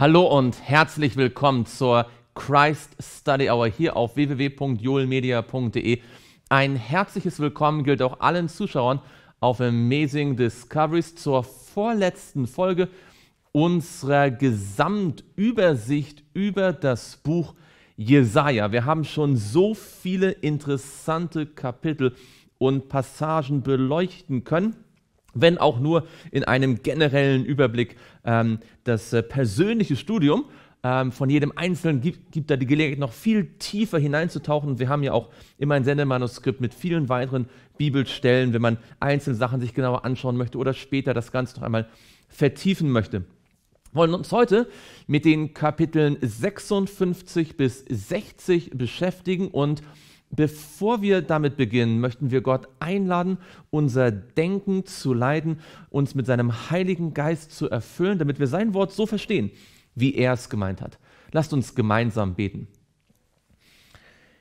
Hallo und herzlich willkommen zur Christ Study Hour hier auf www.joelmedia.de. Ein herzliches Willkommen gilt auch allen Zuschauern auf Amazing Discoveries zur vorletzten Folge unserer Gesamtübersicht über das Buch Jesaja. Wir haben schon so viele interessante Kapitel und Passagen beleuchten können wenn auch nur in einem generellen Überblick. Ähm, das äh, persönliche Studium ähm, von jedem Einzelnen gibt, gibt da die Gelegenheit, noch viel tiefer hineinzutauchen. Wir haben ja auch immer ein Sendemanuskript mit vielen weiteren Bibelstellen, wenn man einzelne Sachen sich genauer anschauen möchte oder später das Ganze noch einmal vertiefen möchte. Wir wollen uns heute mit den Kapiteln 56 bis 60 beschäftigen und Bevor wir damit beginnen, möchten wir Gott einladen, unser Denken zu leiden, uns mit seinem Heiligen Geist zu erfüllen, damit wir sein Wort so verstehen, wie er es gemeint hat. Lasst uns gemeinsam beten.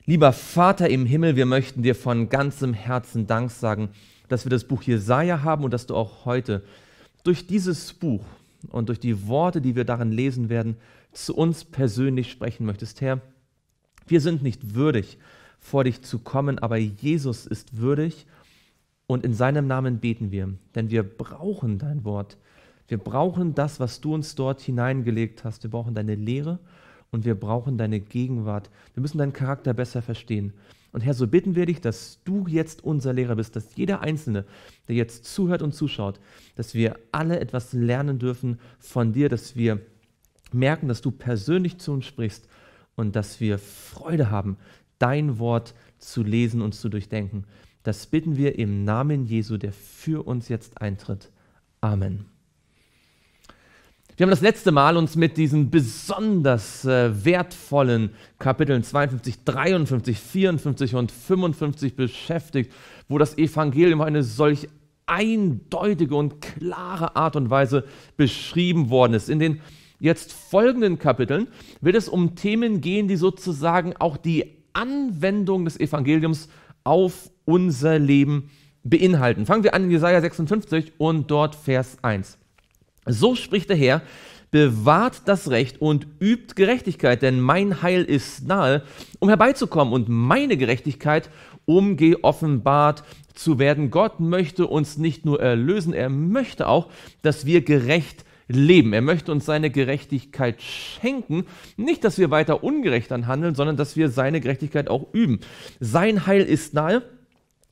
Lieber Vater im Himmel, wir möchten dir von ganzem Herzen Dank sagen, dass wir das Buch Jesaja haben und dass du auch heute durch dieses Buch und durch die Worte, die wir darin lesen werden, zu uns persönlich sprechen möchtest. Herr, wir sind nicht würdig, vor dich zu kommen, aber Jesus ist würdig und in seinem Namen beten wir, denn wir brauchen dein Wort. Wir brauchen das, was du uns dort hineingelegt hast. Wir brauchen deine Lehre und wir brauchen deine Gegenwart. Wir müssen deinen Charakter besser verstehen. Und Herr, so bitten wir dich, dass du jetzt unser Lehrer bist, dass jeder Einzelne, der jetzt zuhört und zuschaut, dass wir alle etwas lernen dürfen von dir, dass wir merken, dass du persönlich zu uns sprichst und dass wir Freude haben, dein Wort zu lesen und zu durchdenken. Das bitten wir im Namen Jesu, der für uns jetzt eintritt. Amen. Wir haben das letzte Mal uns mit diesen besonders äh, wertvollen Kapiteln 52, 53, 54 und 55 beschäftigt, wo das Evangelium eine solch eindeutige und klare Art und Weise beschrieben worden ist. In den jetzt folgenden Kapiteln wird es um Themen gehen, die sozusagen auch die Anwendung des Evangeliums auf unser Leben beinhalten. Fangen wir an in Jesaja 56 und dort Vers 1. So spricht der Herr, bewahrt das Recht und übt Gerechtigkeit, denn mein Heil ist nahe, um herbeizukommen und meine Gerechtigkeit um geoffenbart zu werden. Gott möchte uns nicht nur erlösen, er möchte auch, dass wir gerecht leben. Er möchte uns seine Gerechtigkeit schenken. Nicht, dass wir weiter ungerecht dann handeln, sondern dass wir seine Gerechtigkeit auch üben. Sein Heil ist nahe.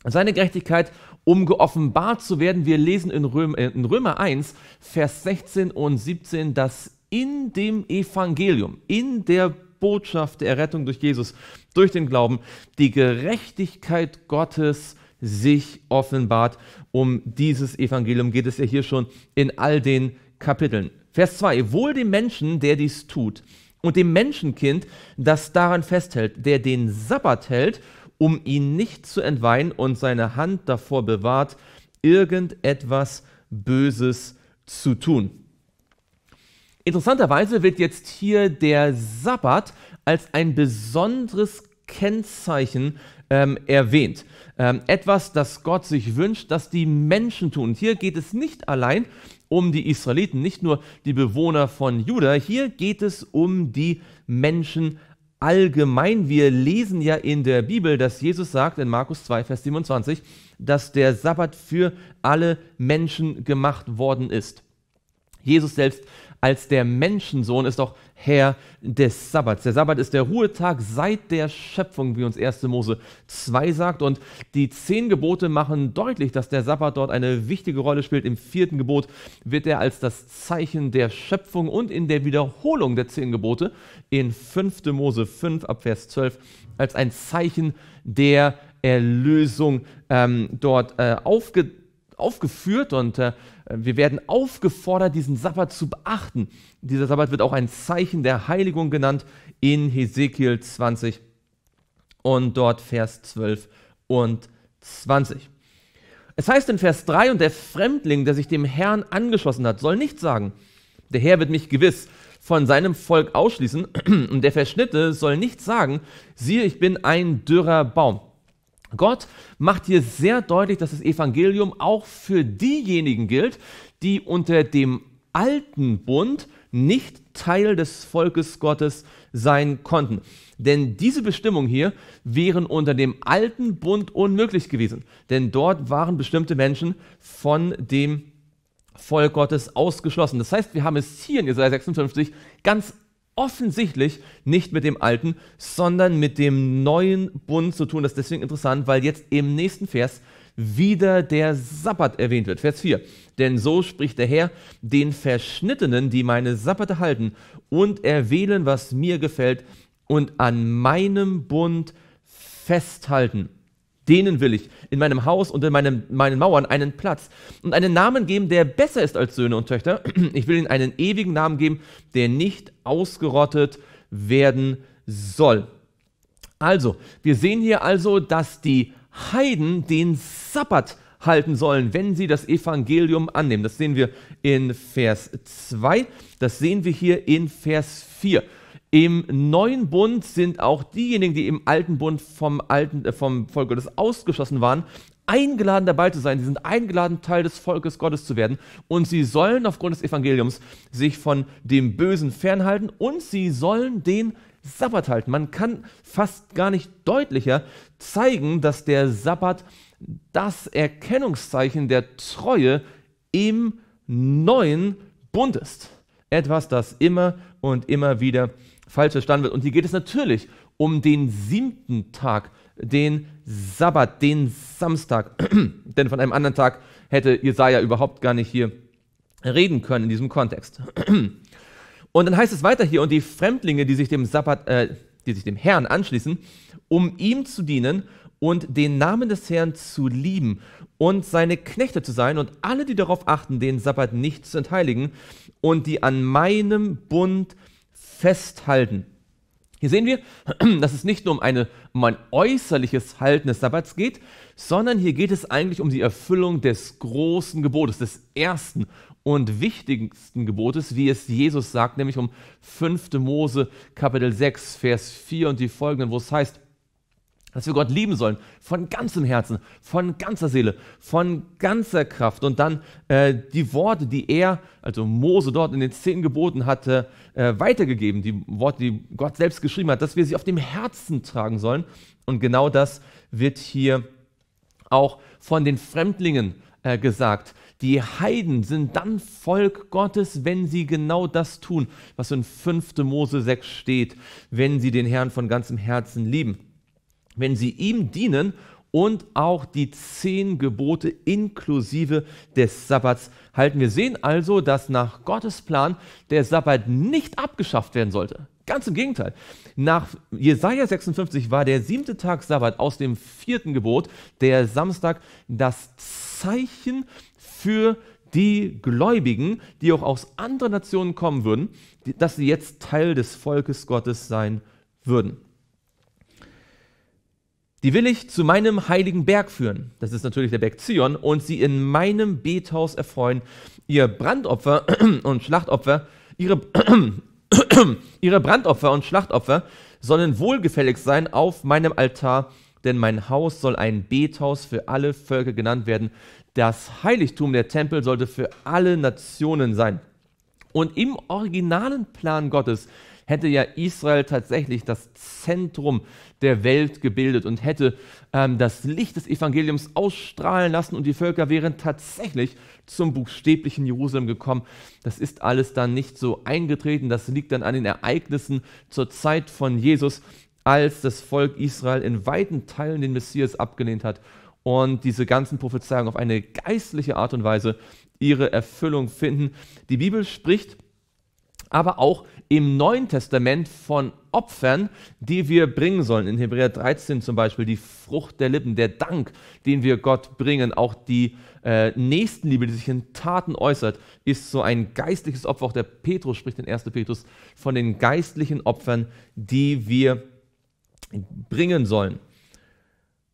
Seine Gerechtigkeit, um geoffenbart zu werden. Wir lesen in Römer, äh, in Römer 1, Vers 16 und 17, dass in dem Evangelium, in der Botschaft der Errettung durch Jesus, durch den Glauben, die Gerechtigkeit Gottes sich offenbart. Um dieses Evangelium geht es ja hier schon in all den Kapiteln. Vers 2. Wohl dem Menschen, der dies tut, und dem Menschenkind, das daran festhält, der den Sabbat hält, um ihn nicht zu entweihen und seine Hand davor bewahrt, irgendetwas Böses zu tun. Interessanterweise wird jetzt hier der Sabbat als ein besonderes Kennzeichen ähm, erwähnt. Ähm, etwas, das Gott sich wünscht, dass die Menschen tun. Und hier geht es nicht allein um um die Israeliten, nicht nur die Bewohner von Juda. Hier geht es um die Menschen allgemein. Wir lesen ja in der Bibel, dass Jesus sagt in Markus 2, Vers 27, dass der Sabbat für alle Menschen gemacht worden ist. Jesus selbst als der Menschensohn ist doch Herr des Sabbats. Der Sabbat ist der Ruhetag seit der Schöpfung, wie uns 1. Mose 2 sagt. Und die zehn Gebote machen deutlich, dass der Sabbat dort eine wichtige Rolle spielt. Im vierten Gebot wird er als das Zeichen der Schöpfung und in der Wiederholung der zehn Gebote in 5. Mose 5 ab Vers 12 als ein Zeichen der Erlösung ähm, dort äh, aufgetragen aufgeführt und äh, wir werden aufgefordert, diesen Sabbat zu beachten. Dieser Sabbat wird auch ein Zeichen der Heiligung genannt in Hesekiel 20 und dort Vers 12 und 20. Es heißt in Vers 3, und der Fremdling, der sich dem Herrn angeschlossen hat, soll nicht sagen, der Herr wird mich gewiss von seinem Volk ausschließen, und der Verschnitte soll nicht sagen, siehe, ich bin ein dürrer Baum. Gott macht hier sehr deutlich, dass das Evangelium auch für diejenigen gilt, die unter dem alten Bund nicht Teil des Volkes Gottes sein konnten. Denn diese Bestimmung hier wären unter dem alten Bund unmöglich gewesen. Denn dort waren bestimmte Menschen von dem Volk Gottes ausgeschlossen. Das heißt, wir haben es hier in Jesaja 56 ganz offensichtlich nicht mit dem alten, sondern mit dem neuen Bund zu tun. Das ist deswegen interessant, weil jetzt im nächsten Vers wieder der Sabbat erwähnt wird. Vers 4. Denn so spricht der Herr den Verschnittenen, die meine Sabbate halten und erwählen, was mir gefällt und an meinem Bund festhalten. Denen will ich in meinem Haus und in meinem, meinen Mauern einen Platz und einen Namen geben, der besser ist als Söhne und Töchter. Ich will ihnen einen ewigen Namen geben, der nicht ausgerottet werden soll. Also, wir sehen hier also, dass die Heiden den Sabbat halten sollen, wenn sie das Evangelium annehmen. Das sehen wir in Vers 2, das sehen wir hier in Vers 4. Im neuen Bund sind auch diejenigen, die im alten Bund vom, alten, äh, vom Volk Gottes ausgeschlossen waren, eingeladen dabei zu sein. Sie sind eingeladen, Teil des Volkes Gottes zu werden. Und sie sollen aufgrund des Evangeliums sich von dem Bösen fernhalten und sie sollen den Sabbat halten. Man kann fast gar nicht deutlicher zeigen, dass der Sabbat das Erkennungszeichen der Treue im neuen Bund ist. Etwas, das immer und immer wieder falsch verstanden wird. Und hier geht es natürlich um den siebten Tag, den Sabbat, den Samstag. Denn von einem anderen Tag hätte Jesaja überhaupt gar nicht hier reden können in diesem Kontext. und dann heißt es weiter hier, und die Fremdlinge, die sich dem Sabbat, äh, die sich dem Herrn anschließen, um ihm zu dienen und den Namen des Herrn zu lieben und seine Knechte zu sein und alle, die darauf achten, den Sabbat nicht zu entheiligen und die an meinem Bund Festhalten. Hier sehen wir, dass es nicht nur um, eine, um ein äußerliches Halten des Sabbats geht, sondern hier geht es eigentlich um die Erfüllung des großen Gebotes, des ersten und wichtigsten Gebotes, wie es Jesus sagt, nämlich um 5. Mose Kapitel 6, Vers 4 und die folgenden, wo es heißt, dass wir Gott lieben sollen, von ganzem Herzen, von ganzer Seele, von ganzer Kraft. Und dann äh, die Worte, die er, also Mose dort in den zehn Geboten hatte, äh, weitergegeben, die Worte, die Gott selbst geschrieben hat, dass wir sie auf dem Herzen tragen sollen. Und genau das wird hier auch von den Fremdlingen äh, gesagt. Die Heiden sind dann Volk Gottes, wenn sie genau das tun, was in 5. Mose 6 steht, wenn sie den Herrn von ganzem Herzen lieben wenn sie ihm dienen und auch die zehn Gebote inklusive des Sabbats halten. Wir sehen also, dass nach Gottes Plan der Sabbat nicht abgeschafft werden sollte. Ganz im Gegenteil. Nach Jesaja 56 war der siebte Tag Sabbat aus dem vierten Gebot, der Samstag, das Zeichen für die Gläubigen, die auch aus anderen Nationen kommen würden, dass sie jetzt Teil des Volkes Gottes sein würden. Die will ich zu meinem heiligen Berg führen. Das ist natürlich der Berg Zion und sie in meinem Bethaus erfreuen. Ihr Brandopfer und Schlachtopfer, ihre, ihre Brandopfer und Schlachtopfer sollen wohlgefällig sein auf meinem Altar, denn mein Haus soll ein Bethaus für alle Völker genannt werden. Das Heiligtum der Tempel sollte für alle Nationen sein. Und im originalen Plan Gottes hätte ja Israel tatsächlich das Zentrum der Welt gebildet und hätte ähm, das Licht des Evangeliums ausstrahlen lassen und die Völker wären tatsächlich zum buchstäblichen Jerusalem gekommen. Das ist alles dann nicht so eingetreten. Das liegt dann an den Ereignissen zur Zeit von Jesus, als das Volk Israel in weiten Teilen den Messias abgelehnt hat und diese ganzen Prophezeiungen auf eine geistliche Art und Weise ihre Erfüllung finden. Die Bibel spricht aber auch im Neuen Testament von Opfern, die wir bringen sollen. In Hebräer 13 zum Beispiel die Frucht der Lippen, der Dank, den wir Gott bringen, auch die äh, Nächstenliebe, die sich in Taten äußert, ist so ein geistliches Opfer. Auch der Petrus spricht in 1. Petrus von den geistlichen Opfern, die wir bringen sollen.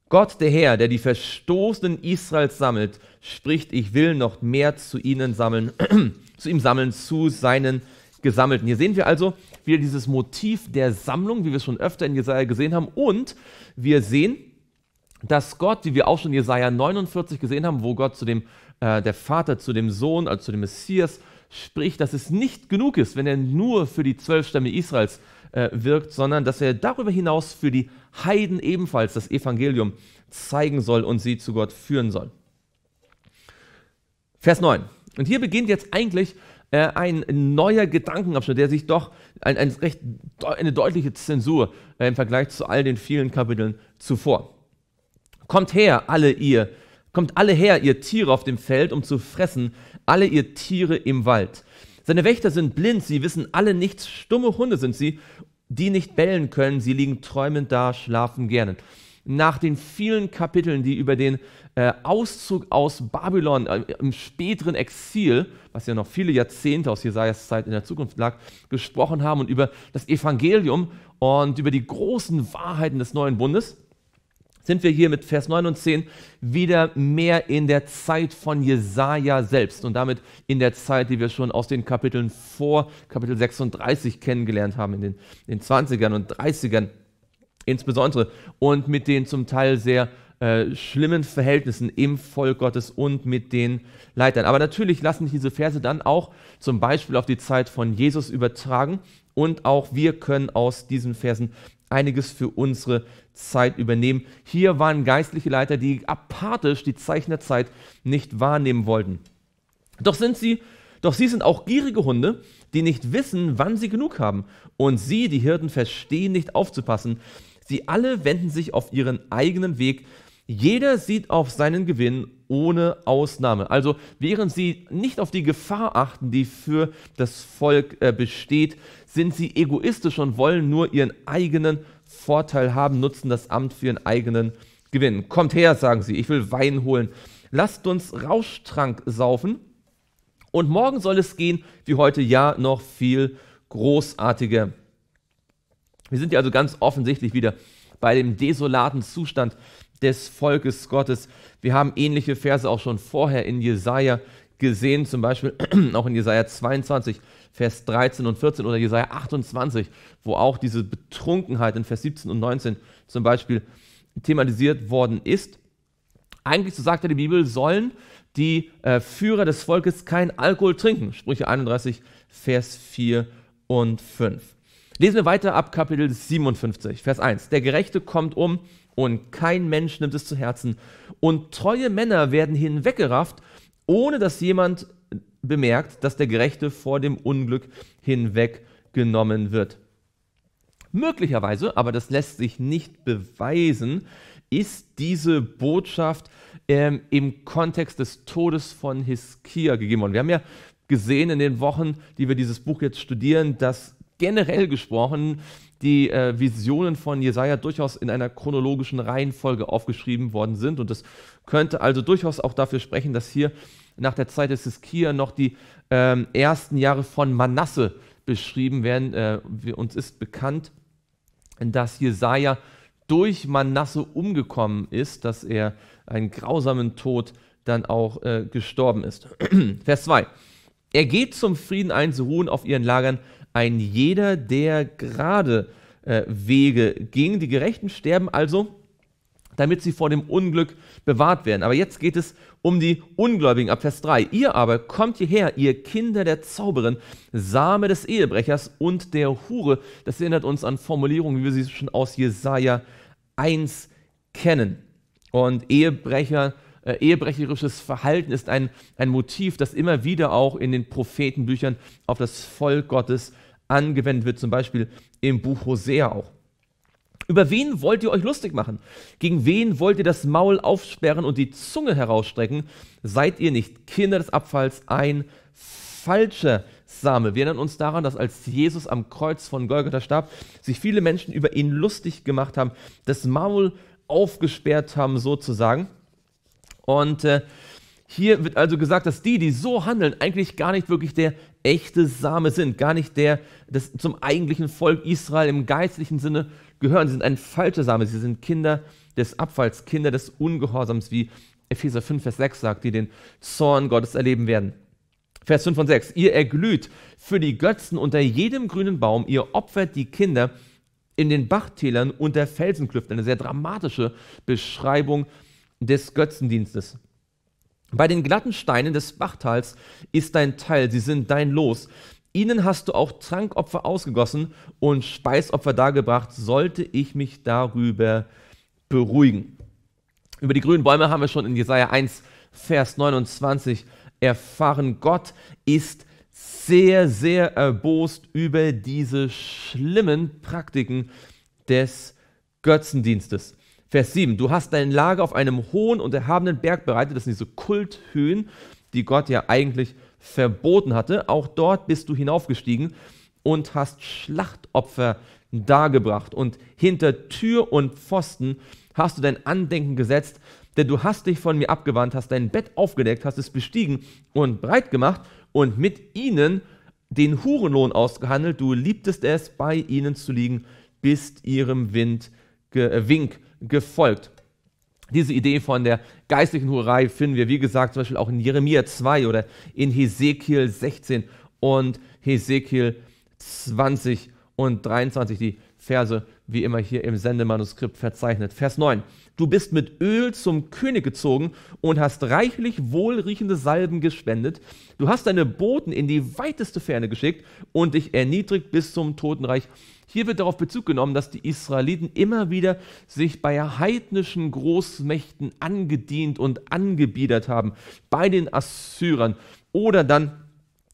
Gott der Herr, der die Verstoßenen Israels sammelt, spricht, ich will noch mehr zu ihnen sammeln, zu ihm sammeln, zu seinen gesammelt. Und Hier sehen wir also wieder dieses Motiv der Sammlung, wie wir es schon öfter in Jesaja gesehen haben. Und wir sehen, dass Gott, wie wir auch schon in Jesaja 49 gesehen haben, wo Gott zu dem, äh, der Vater, zu dem Sohn, also zu dem Messias spricht, dass es nicht genug ist, wenn er nur für die zwölf Stämme Israels äh, wirkt, sondern dass er darüber hinaus für die Heiden ebenfalls das Evangelium zeigen soll und sie zu Gott führen soll. Vers 9. Und hier beginnt jetzt eigentlich äh, ein neuer Gedankenabschnitt, der sich doch ein, ein recht, eine deutliche Zensur äh, im Vergleich zu all den vielen Kapiteln zuvor. Kommt her, alle ihr, kommt alle her, ihr Tiere auf dem Feld, um zu fressen, alle ihr Tiere im Wald. Seine Wächter sind blind, sie wissen alle nichts, stumme Hunde sind sie, die nicht bellen können, sie liegen träumend da, schlafen gerne nach den vielen Kapiteln, die über den äh, Auszug aus Babylon äh, im späteren Exil, was ja noch viele Jahrzehnte aus Jesajas Zeit in der Zukunft lag, gesprochen haben und über das Evangelium und über die großen Wahrheiten des neuen Bundes, sind wir hier mit Vers 9 und 10 wieder mehr in der Zeit von Jesaja selbst und damit in der Zeit, die wir schon aus den Kapiteln vor Kapitel 36 kennengelernt haben, in den, in den 20ern und 30ern insbesondere und mit den zum Teil sehr äh, schlimmen Verhältnissen im Volk Gottes und mit den Leitern. Aber natürlich lassen sich diese Verse dann auch zum Beispiel auf die Zeit von Jesus übertragen und auch wir können aus diesen Versen einiges für unsere Zeit übernehmen. Hier waren geistliche Leiter, die apathisch die Zeichen der Zeit nicht wahrnehmen wollten. Doch sind sie doch sie sind auch gierige Hunde, die nicht wissen, wann sie genug haben. Und sie, die Hirten, verstehen nicht aufzupassen. Sie alle wenden sich auf ihren eigenen Weg. Jeder sieht auf seinen Gewinn ohne Ausnahme. Also während sie nicht auf die Gefahr achten, die für das Volk äh, besteht, sind sie egoistisch und wollen nur ihren eigenen Vorteil haben, nutzen das Amt für ihren eigenen Gewinn. Kommt her, sagen sie, ich will Wein holen. Lasst uns Rauschtrank saufen. Und morgen soll es gehen, wie heute, ja, noch viel großartiger. Wir sind ja also ganz offensichtlich wieder bei dem desolaten Zustand des Volkes Gottes. Wir haben ähnliche Verse auch schon vorher in Jesaja gesehen, zum Beispiel auch in Jesaja 22, Vers 13 und 14 oder Jesaja 28, wo auch diese Betrunkenheit in Vers 17 und 19 zum Beispiel thematisiert worden ist. Eigentlich, so sagt ja die Bibel, sollen die äh, Führer des Volkes kein Alkohol trinken. Sprüche 31, Vers 4 und 5. Lesen wir weiter ab Kapitel 57, Vers 1. Der Gerechte kommt um und kein Mensch nimmt es zu Herzen. Und treue Männer werden hinweggerafft, ohne dass jemand bemerkt, dass der Gerechte vor dem Unglück hinweggenommen wird. Möglicherweise, aber das lässt sich nicht beweisen, ist diese Botschaft ähm, im Kontext des Todes von Hiskia gegeben worden. Wir haben ja gesehen in den Wochen, die wir dieses Buch jetzt studieren, dass generell gesprochen die äh, Visionen von Jesaja durchaus in einer chronologischen Reihenfolge aufgeschrieben worden sind. Und das könnte also durchaus auch dafür sprechen, dass hier nach der Zeit des Hiskia noch die ähm, ersten Jahre von Manasse beschrieben werden. Äh, wir, uns ist bekannt, dass Jesaja durch Manasse umgekommen ist, dass er einen grausamen Tod dann auch äh, gestorben ist. Vers 2. Er geht zum Frieden ein, sie ruhen auf ihren Lagern, ein jeder, der gerade äh, Wege ging, die Gerechten sterben also, damit sie vor dem Unglück bewahrt werden. Aber jetzt geht es um die Ungläubigen ab Vers 3. Ihr aber kommt hierher, ihr Kinder der Zauberin, Same des Ehebrechers und der Hure. Das erinnert uns an Formulierungen, wie wir sie schon aus Jesaja 1 kennen. Und Ehebrecher äh, ehebrecherisches Verhalten ist ein, ein Motiv, das immer wieder auch in den Prophetenbüchern auf das Volk Gottes angewendet wird, zum Beispiel im Buch Hosea auch. Über wen wollt ihr euch lustig machen? Gegen wen wollt ihr das Maul aufsperren und die Zunge herausstrecken? Seid ihr nicht Kinder des Abfalls, ein falscher Same? Wir erinnern uns daran, dass als Jesus am Kreuz von Golgatha starb, sich viele Menschen über ihn lustig gemacht haben, das Maul aufgesperrt haben sozusagen. Und äh, hier wird also gesagt, dass die, die so handeln, eigentlich gar nicht wirklich der echte Same sind, gar nicht der, das zum eigentlichen Volk Israel im geistlichen Sinne gehören. Sie sind ein falscher Same, sie sind Kinder des Abfalls, Kinder des Ungehorsams, wie Epheser 5, Vers 6 sagt, die den Zorn Gottes erleben werden. Vers 5 und 6. Ihr erglüht für die Götzen unter jedem grünen Baum, ihr opfert die Kinder in den Bachtälern unter Felsenklüften. Eine sehr dramatische Beschreibung des Götzendienstes. Bei den glatten Steinen des Bachtals ist dein Teil, sie sind dein Los. Ihnen hast du auch Trankopfer ausgegossen und Speisopfer dargebracht, sollte ich mich darüber beruhigen. Über die grünen Bäume haben wir schon in Jesaja 1, Vers 29 erfahren. Gott ist sehr, sehr erbost über diese schlimmen Praktiken des Götzendienstes. Vers 7, du hast dein Lager auf einem hohen und erhabenen Berg bereitet, das sind diese Kulthöhen, die Gott ja eigentlich verboten hatte. Auch dort bist du hinaufgestiegen und hast Schlachtopfer dargebracht. Und hinter Tür und Pfosten hast du dein Andenken gesetzt, denn du hast dich von mir abgewandt, hast dein Bett aufgedeckt, hast es bestiegen und breit gemacht und mit ihnen den Hurenlohn ausgehandelt. Du liebtest es, bei ihnen zu liegen, bist ihrem Wind äh, Wink gefolgt. Diese Idee von der geistlichen Hurerei finden wir, wie gesagt, zum Beispiel auch in Jeremia 2 oder in Hesekiel 16 und Hesekiel 20 und 23, die Verse wie immer hier im Sendemanuskript verzeichnet. Vers 9. Du bist mit Öl zum König gezogen und hast reichlich wohlriechende Salben gespendet. Du hast deine Boten in die weiteste Ferne geschickt und dich erniedrigt bis zum Totenreich. Hier wird darauf Bezug genommen, dass die Israeliten immer wieder sich bei heidnischen Großmächten angedient und angebiedert haben, bei den Assyrern oder dann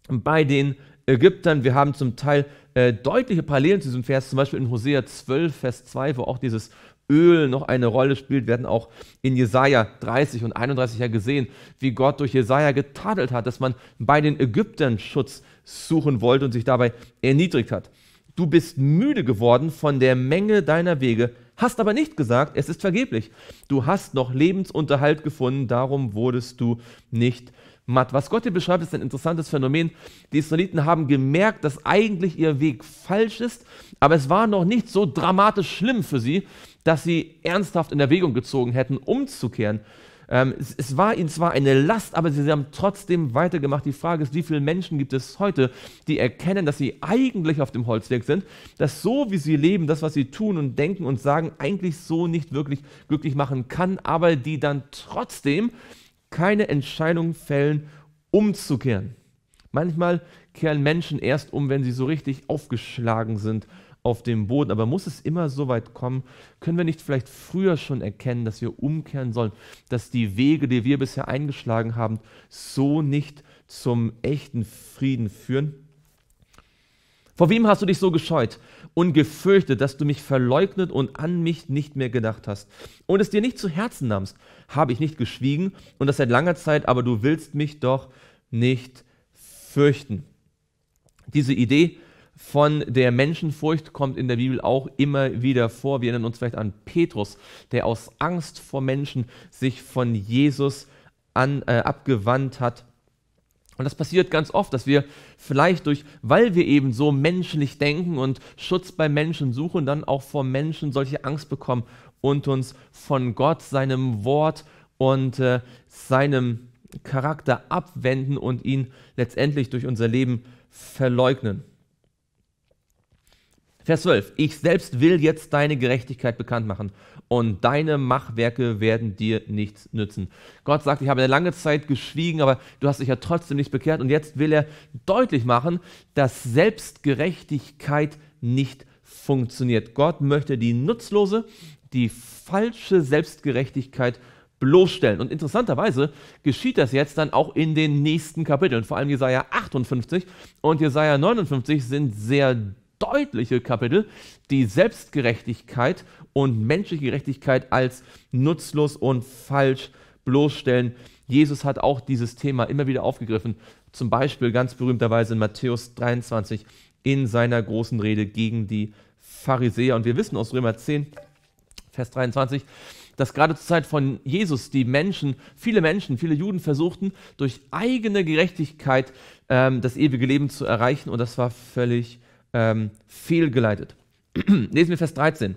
bei den Ägyptern. Wir haben zum Teil äh, deutliche Parallelen zu diesem Vers, zum Beispiel in Hosea 12, Vers 2, wo auch dieses Öl noch eine Rolle spielt, werden auch in Jesaja 30 und 31 ja gesehen, wie Gott durch Jesaja getadelt hat, dass man bei den Ägyptern Schutz suchen wollte und sich dabei erniedrigt hat. Du bist müde geworden von der Menge deiner Wege, hast aber nicht gesagt, es ist vergeblich. Du hast noch Lebensunterhalt gefunden, darum wurdest du nicht matt. Was Gott hier beschreibt, ist ein interessantes Phänomen. Die Israeliten haben gemerkt, dass eigentlich ihr Weg falsch ist, aber es war noch nicht so dramatisch schlimm für sie, dass sie ernsthaft in Erwägung gezogen hätten, umzukehren. Ähm, es, es, war ihnen zwar eine Last, aber sie, sie haben trotzdem weitergemacht. Die Frage ist, wie viele Menschen gibt es heute, die erkennen, dass sie eigentlich auf dem Holzweg sind, dass so wie sie leben, das, was sie tun und denken und sagen, eigentlich so nicht wirklich glücklich machen kann, aber die dann trotzdem keine Entscheidung fällen, umzukehren. Manchmal kehren Menschen erst um, wenn sie so richtig aufgeschlagen sind auf dem Boden. Aber muss es immer so weit kommen? Können wir nicht vielleicht früher schon erkennen, dass wir umkehren sollen, dass die Wege, die wir bisher eingeschlagen haben, so nicht zum echten Frieden führen? Vor wem hast du dich so gescheut und gefürchtet, dass du mich verleugnet und an mich nicht mehr gedacht hast und es dir nicht zu Herzen nahmst? Habe ich nicht geschwiegen und das seit langer Zeit, aber du willst mich doch nicht fürchten. Diese Idee, von der Menschenfurcht kommt in der Bibel auch immer wieder vor. Wir erinnern uns vielleicht an Petrus, der aus Angst vor Menschen sich von Jesus an, äh, abgewandt hat. Und das passiert ganz oft, dass wir vielleicht durch, weil wir eben so menschlich denken und Schutz bei Menschen suchen, dann auch vor Menschen solche Angst bekommen und uns von Gott, seinem Wort und äh, seinem Charakter abwenden und ihn letztendlich durch unser Leben verleugnen. Vers 12. Ich selbst will jetzt deine Gerechtigkeit bekannt machen und deine Machwerke werden dir nichts nützen. Gott sagt, ich habe eine lange Zeit geschwiegen, aber du hast dich ja trotzdem nicht bekehrt und jetzt will er deutlich machen, dass Selbstgerechtigkeit nicht funktioniert. Gott möchte die nutzlose, die falsche Selbstgerechtigkeit bloßstellen. Und interessanterweise geschieht das jetzt dann auch in den nächsten Kapiteln. Vor allem Jesaja 58 und Jesaja 59 sind sehr deutliche Kapitel, die Selbstgerechtigkeit und menschliche Gerechtigkeit als nutzlos und falsch bloßstellen. Jesus hat auch dieses Thema immer wieder aufgegriffen, zum Beispiel ganz berühmterweise in Matthäus 23 in seiner großen Rede gegen die Pharisäer. Und wir wissen aus Römer 10, Vers 23, dass gerade zur Zeit von Jesus die Menschen, viele Menschen, viele Juden versuchten, durch eigene Gerechtigkeit ähm, das ewige Leben zu erreichen und das war völlig ähm, fehlgeleitet. Lesen wir Vers 13.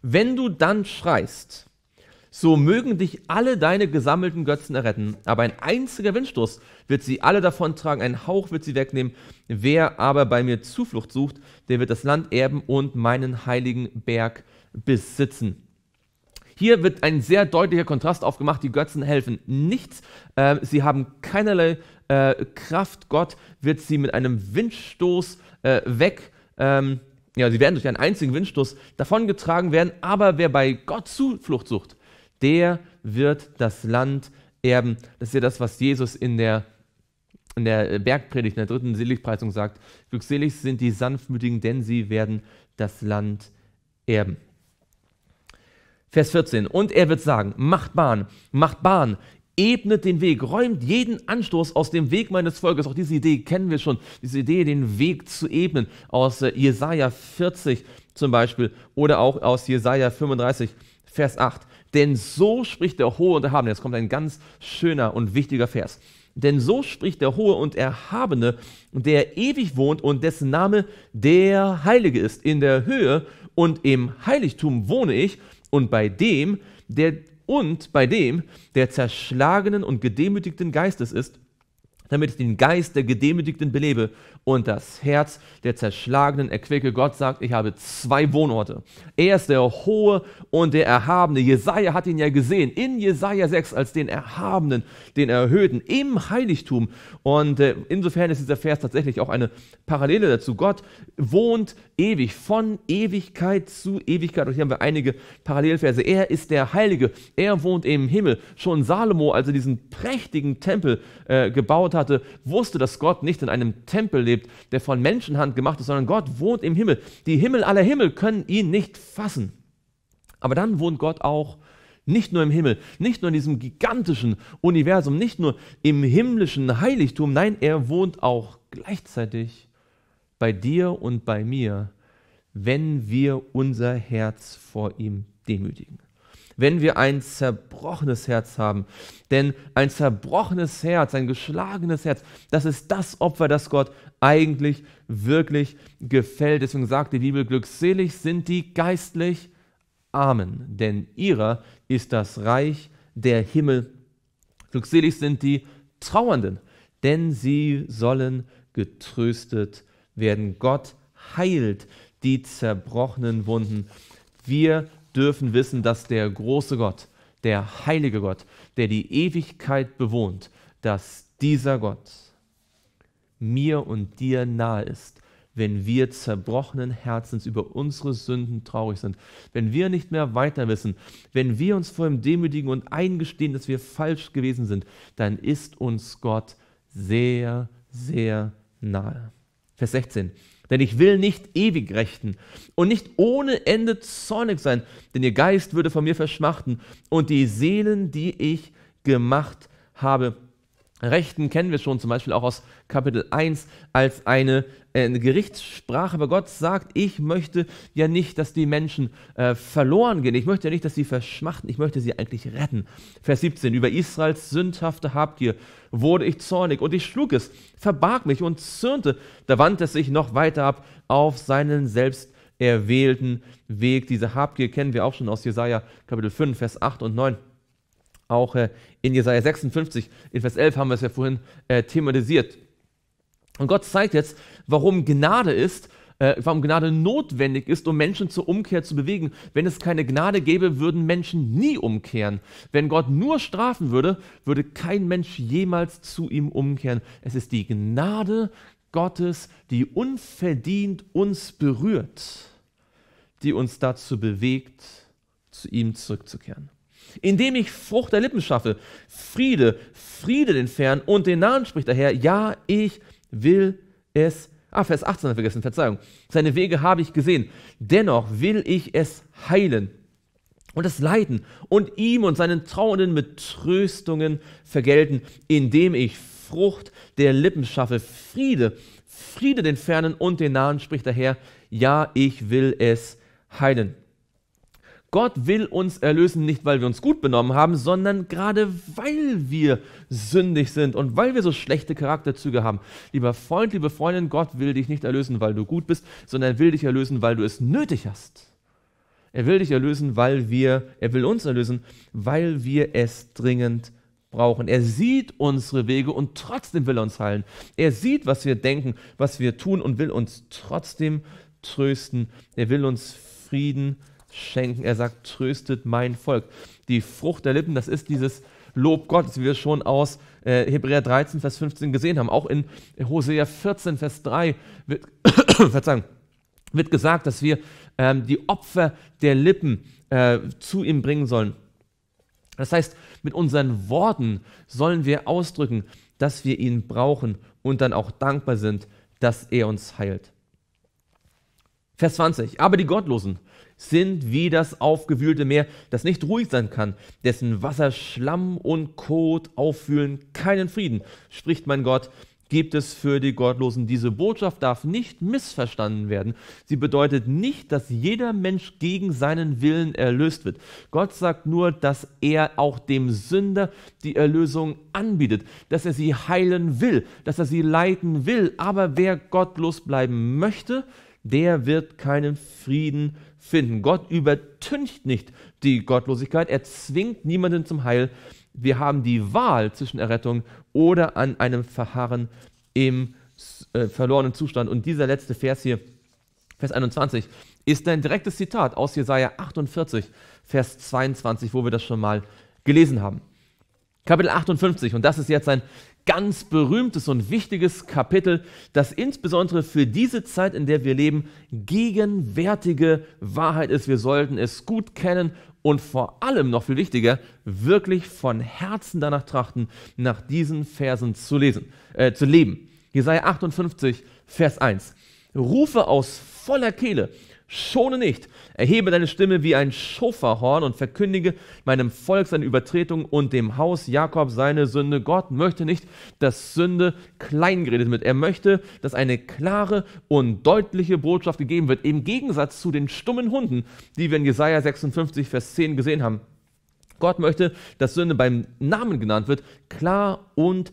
Wenn du dann schreist, so mögen dich alle deine gesammelten Götzen erretten, aber ein einziger Windstoß wird sie alle davontragen, ein Hauch wird sie wegnehmen. Wer aber bei mir Zuflucht sucht, der wird das Land erben und meinen heiligen Berg besitzen. Hier wird ein sehr deutlicher Kontrast aufgemacht. Die Götzen helfen nichts. Ähm, sie haben keinerlei äh, Kraft Gott wird sie mit einem Windstoß äh, weg. Ähm, ja, sie werden durch einen einzigen Windstoß davongetragen werden, aber wer bei Gott Zuflucht sucht, der wird das Land erben. Das ist ja das, was Jesus in der, in der Bergpredigt, in der dritten Seligpreisung sagt. Glückselig sind die Sanftmütigen, denn sie werden das Land erben. Vers 14. Und er wird sagen, macht Bahn, macht Bahn, ebnet den Weg, räumt jeden Anstoß aus dem Weg meines Volkes. Auch diese Idee kennen wir schon, diese Idee, den Weg zu ebnen, aus äh, Jesaja 40 zum Beispiel oder auch aus Jesaja 35, Vers 8. Denn so spricht der Hohe und Erhabene. Jetzt kommt ein ganz schöner und wichtiger Vers. Denn so spricht der Hohe und Erhabene, der ewig wohnt und dessen Name der Heilige ist. In der Höhe und im Heiligtum wohne ich und bei dem, der und bei dem, der zerschlagenen und gedemütigten Geistes ist, damit ich den Geist der Gedemütigten belebe und das Herz der zerschlagenen erquicke. Gott sagt, ich habe zwei Wohnorte. Er ist der Hohe und der Erhabene. Jesaja hat ihn ja gesehen in Jesaja 6 als den Erhabenen, den Erhöhten im Heiligtum. Und äh, insofern ist dieser Vers tatsächlich auch eine Parallele dazu. Gott wohnt ewig, von Ewigkeit zu Ewigkeit. Und hier haben wir einige Parallelverse. Er ist der Heilige, er wohnt im Himmel. Schon Salomo, als er diesen prächtigen Tempel äh, gebaut hatte, wusste, dass Gott nicht in einem Tempel lebt lebt, der von Menschenhand gemacht ist, sondern Gott wohnt im Himmel. Die Himmel aller Himmel können ihn nicht fassen. Aber dann wohnt Gott auch nicht nur im Himmel, nicht nur in diesem gigantischen Universum, nicht nur im himmlischen Heiligtum, nein, er wohnt auch gleichzeitig bei dir und bei mir, wenn wir unser Herz vor ihm demütigen wenn wir ein zerbrochenes Herz haben. Denn ein zerbrochenes Herz, ein geschlagenes Herz, das ist das Opfer, das Gott eigentlich wirklich gefällt. Deswegen sagt die Bibel, glückselig sind die geistlich Armen, denn ihrer ist das Reich der Himmel. Glückselig sind die Trauernden, denn sie sollen getröstet werden. Gott heilt die zerbrochenen Wunden. Wir dürfen wissen, dass der große Gott, der heilige Gott, der die Ewigkeit bewohnt, dass dieser Gott mir und dir nahe ist, wenn wir zerbrochenen Herzens über unsere Sünden traurig sind, wenn wir nicht mehr weiter wissen, wenn wir uns vor ihm demütigen und eingestehen, dass wir falsch gewesen sind, dann ist uns Gott sehr, sehr nahe. Vers 16 denn ich will nicht ewig rechten und nicht ohne Ende zornig sein, denn ihr Geist würde von mir verschmachten und die Seelen, die ich gemacht habe, Rechten kennen wir schon zum Beispiel auch aus Kapitel 1 als eine, äh, eine Gerichtssprache, aber Gott sagt, ich möchte ja nicht, dass die Menschen äh, verloren gehen, ich möchte ja nicht, dass sie verschmachten, ich möchte sie eigentlich retten. Vers 17, über Israels sündhafte Habgier wurde ich zornig und ich schlug es, verbarg mich und zürnte, da wandte es sich noch weiter ab auf seinen selbst erwählten Weg. Diese Habgier kennen wir auch schon aus Jesaja Kapitel 5, Vers 8 und 9 auch äh, in Jesaja 56, in Vers 11 haben wir es ja vorhin äh, thematisiert. Und Gott zeigt jetzt, warum Gnade ist, äh, warum Gnade notwendig ist, um Menschen zur Umkehr zu bewegen. Wenn es keine Gnade gäbe, würden Menschen nie umkehren. Wenn Gott nur strafen würde, würde kein Mensch jemals zu ihm umkehren. Es ist die Gnade Gottes, die unverdient uns berührt, die uns dazu bewegt, zu ihm zurückzukehren indem ich Frucht der Lippen schaffe, Friede, Friede den Fern und den Nahen spricht der Herr, ja, ich will es. Ah, Vers 18 hat vergessen, Verzeihung. Seine Wege habe ich gesehen, dennoch will ich es heilen und es Leiden und ihm und seinen Trauernden mit Tröstungen vergelten, indem ich Frucht der Lippen schaffe, Friede, Friede den Fernen und den Nahen spricht der Herr, ja, ich will es heilen. Gott will uns erlösen, nicht weil wir uns gut benommen haben, sondern gerade weil wir sündig sind und weil wir so schlechte Charakterzüge haben. Lieber Freund, liebe Freundin, Gott will dich nicht erlösen, weil du gut bist, sondern er will dich erlösen, weil du es nötig hast. Er will dich erlösen, weil wir, er will uns erlösen, weil wir es dringend brauchen Er sieht unsere Wege und trotzdem will er uns heilen. Er sieht, was wir denken, was wir tun und will uns trotzdem trösten. Er will uns Frieden schenken. Er sagt, tröstet mein Volk. Die Frucht der Lippen, das ist dieses Lob Gottes, wie wir schon aus äh, Hebräer 13, Vers 15 gesehen haben. Auch in Hosea 14, Vers 3 wird, Verzeihung, wird gesagt, dass wir ähm, die Opfer der Lippen äh, zu ihm bringen sollen. Das heißt, mit unseren Worten sollen wir ausdrücken, dass wir ihn brauchen und dann auch dankbar sind, dass er uns heilt. Vers 20. Aber die Gottlosen sind wie das aufgewühlte Meer, das nicht ruhig sein kann, dessen Wasser Schlamm und Kot auffühlen, keinen Frieden, spricht mein Gott, gibt es für die Gottlosen. Diese Botschaft darf nicht missverstanden werden. Sie bedeutet nicht, dass jeder Mensch gegen seinen Willen erlöst wird. Gott sagt nur, dass er auch dem Sünder die Erlösung anbietet, dass er sie heilen will, dass er sie leiten will. Aber wer gottlos bleiben möchte, der wird keinen Frieden finden. Gott übertüncht nicht die Gottlosigkeit, er zwingt niemanden zum Heil. Wir haben die Wahl zwischen Errettung oder an einem Verharren im äh, verlorenen Zustand. Und dieser letzte Vers hier, Vers 21, ist ein direktes Zitat aus Jesaja 48, Vers 22, wo wir das schon mal gelesen haben. Kapitel 58, und das ist jetzt ein ganz berühmtes und wichtiges Kapitel, das insbesondere für diese Zeit, in der wir leben, gegenwärtige Wahrheit ist. Wir sollten es gut kennen und vor allem noch viel wichtiger, wirklich von Herzen danach trachten, nach diesen Versen zu lesen, äh, zu leben. Jesaja 58, Vers 1. Rufe aus voller Kehle Schone nicht. Erhebe deine Stimme wie ein Schofahorn und verkündige meinem Volk seine Übertretung und dem Haus Jakob seine Sünde. Gott möchte nicht, dass Sünde kleingeredet wird. Er möchte, dass eine klare und deutliche Botschaft gegeben wird. Im Gegensatz zu den stummen Hunden, die wir in Jesaja 56, Vers 10 gesehen haben. Gott möchte, dass Sünde beim Namen genannt wird, klar und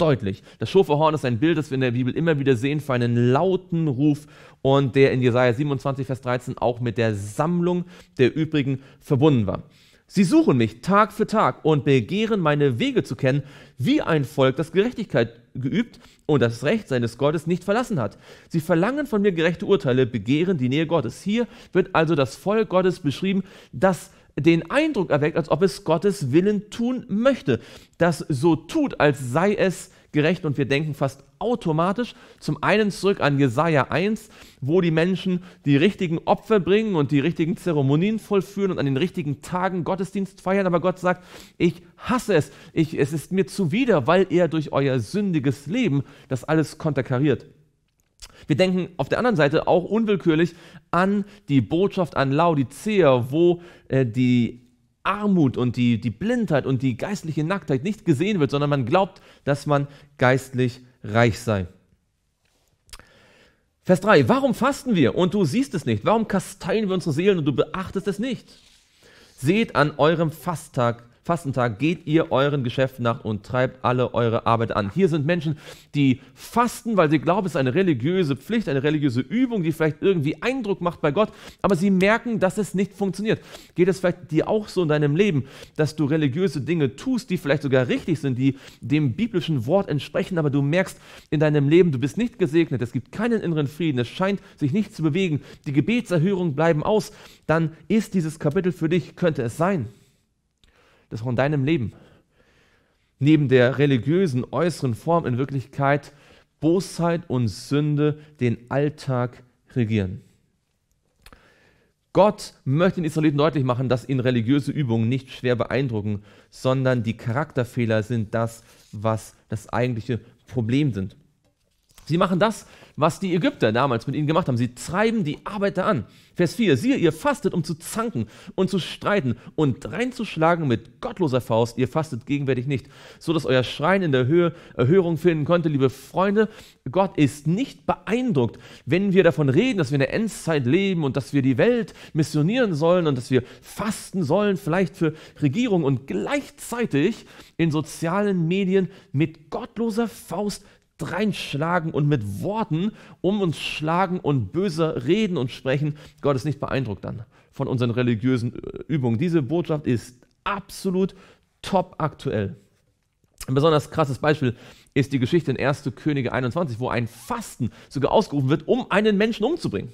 deutlich. Das Schofehorn ist ein Bild, das wir in der Bibel immer wieder sehen für einen lauten Ruf und der in Jesaja 27, Vers 13 auch mit der Sammlung der übrigen verbunden war. Sie suchen mich Tag für Tag und begehren meine Wege zu kennen, wie ein Volk, das Gerechtigkeit geübt und das Recht seines Gottes nicht verlassen hat. Sie verlangen von mir gerechte Urteile, begehren die Nähe Gottes. Hier wird also das Volk Gottes beschrieben, das den Eindruck erweckt, als ob es Gottes Willen tun möchte, das so tut, als sei es gerecht und wir denken fast automatisch zum einen zurück an Jesaja 1, wo die Menschen die richtigen Opfer bringen und die richtigen Zeremonien vollführen und an den richtigen Tagen Gottesdienst feiern, aber Gott sagt, ich hasse es, ich, es ist mir zuwider, weil er durch euer sündiges Leben das alles konterkariert. Wir denken auf der anderen Seite auch unwillkürlich an die Botschaft an Laodicea, wo äh, die Armut und die, die Blindheit und die geistliche Nacktheit nicht gesehen wird, sondern man glaubt, dass man geistlich reich sei. Vers 3. Warum fasten wir und du siehst es nicht? Warum kasteien wir unsere Seelen und du beachtest es nicht? Seht an eurem Fasttag Fastentag geht ihr euren Geschäften nach und treibt alle eure Arbeit an. Hier sind Menschen, die fasten, weil sie glauben, es ist eine religiöse Pflicht, eine religiöse Übung, die vielleicht irgendwie Eindruck macht bei Gott, aber sie merken, dass es nicht funktioniert. Geht es vielleicht dir auch so in deinem Leben, dass du religiöse Dinge tust, die vielleicht sogar richtig sind, die dem biblischen Wort entsprechen, aber du merkst in deinem Leben, du bist nicht gesegnet, es gibt keinen inneren Frieden, es scheint sich nicht zu bewegen, die Gebetserhörungen bleiben aus, dann ist dieses Kapitel für dich, könnte es sein, das auch in deinem Leben neben der religiösen äußeren Form in Wirklichkeit Bosheit und Sünde den Alltag regieren. Gott möchte den Israeliten deutlich machen, dass ihn religiöse Übungen nicht schwer beeindrucken, sondern die Charakterfehler sind das, was das eigentliche Problem sind. Sie machen das, was die Ägypter damals mit ihnen gemacht haben. Sie treiben die Arbeiter an. Vers 4. Siehe, ihr fastet, um zu zanken und zu streiten und reinzuschlagen mit gottloser Faust. Ihr fastet gegenwärtig nicht, so dass euer Schrein in der Höhe Erhörung finden konnte. Liebe Freunde, Gott ist nicht beeindruckt, wenn wir davon reden, dass wir in der Endzeit leben und dass wir die Welt missionieren sollen und dass wir fasten sollen, vielleicht für Regierung und gleichzeitig in sozialen Medien mit gottloser Faust reinschlagen und mit Worten um uns schlagen und böse reden und sprechen. Gott ist nicht beeindruckt dann von unseren religiösen äh, Übungen. Diese Botschaft ist absolut top aktuell. Ein besonders krasses Beispiel ist die Geschichte in 1. Könige 21, wo ein Fasten sogar ausgerufen wird, um einen Menschen umzubringen.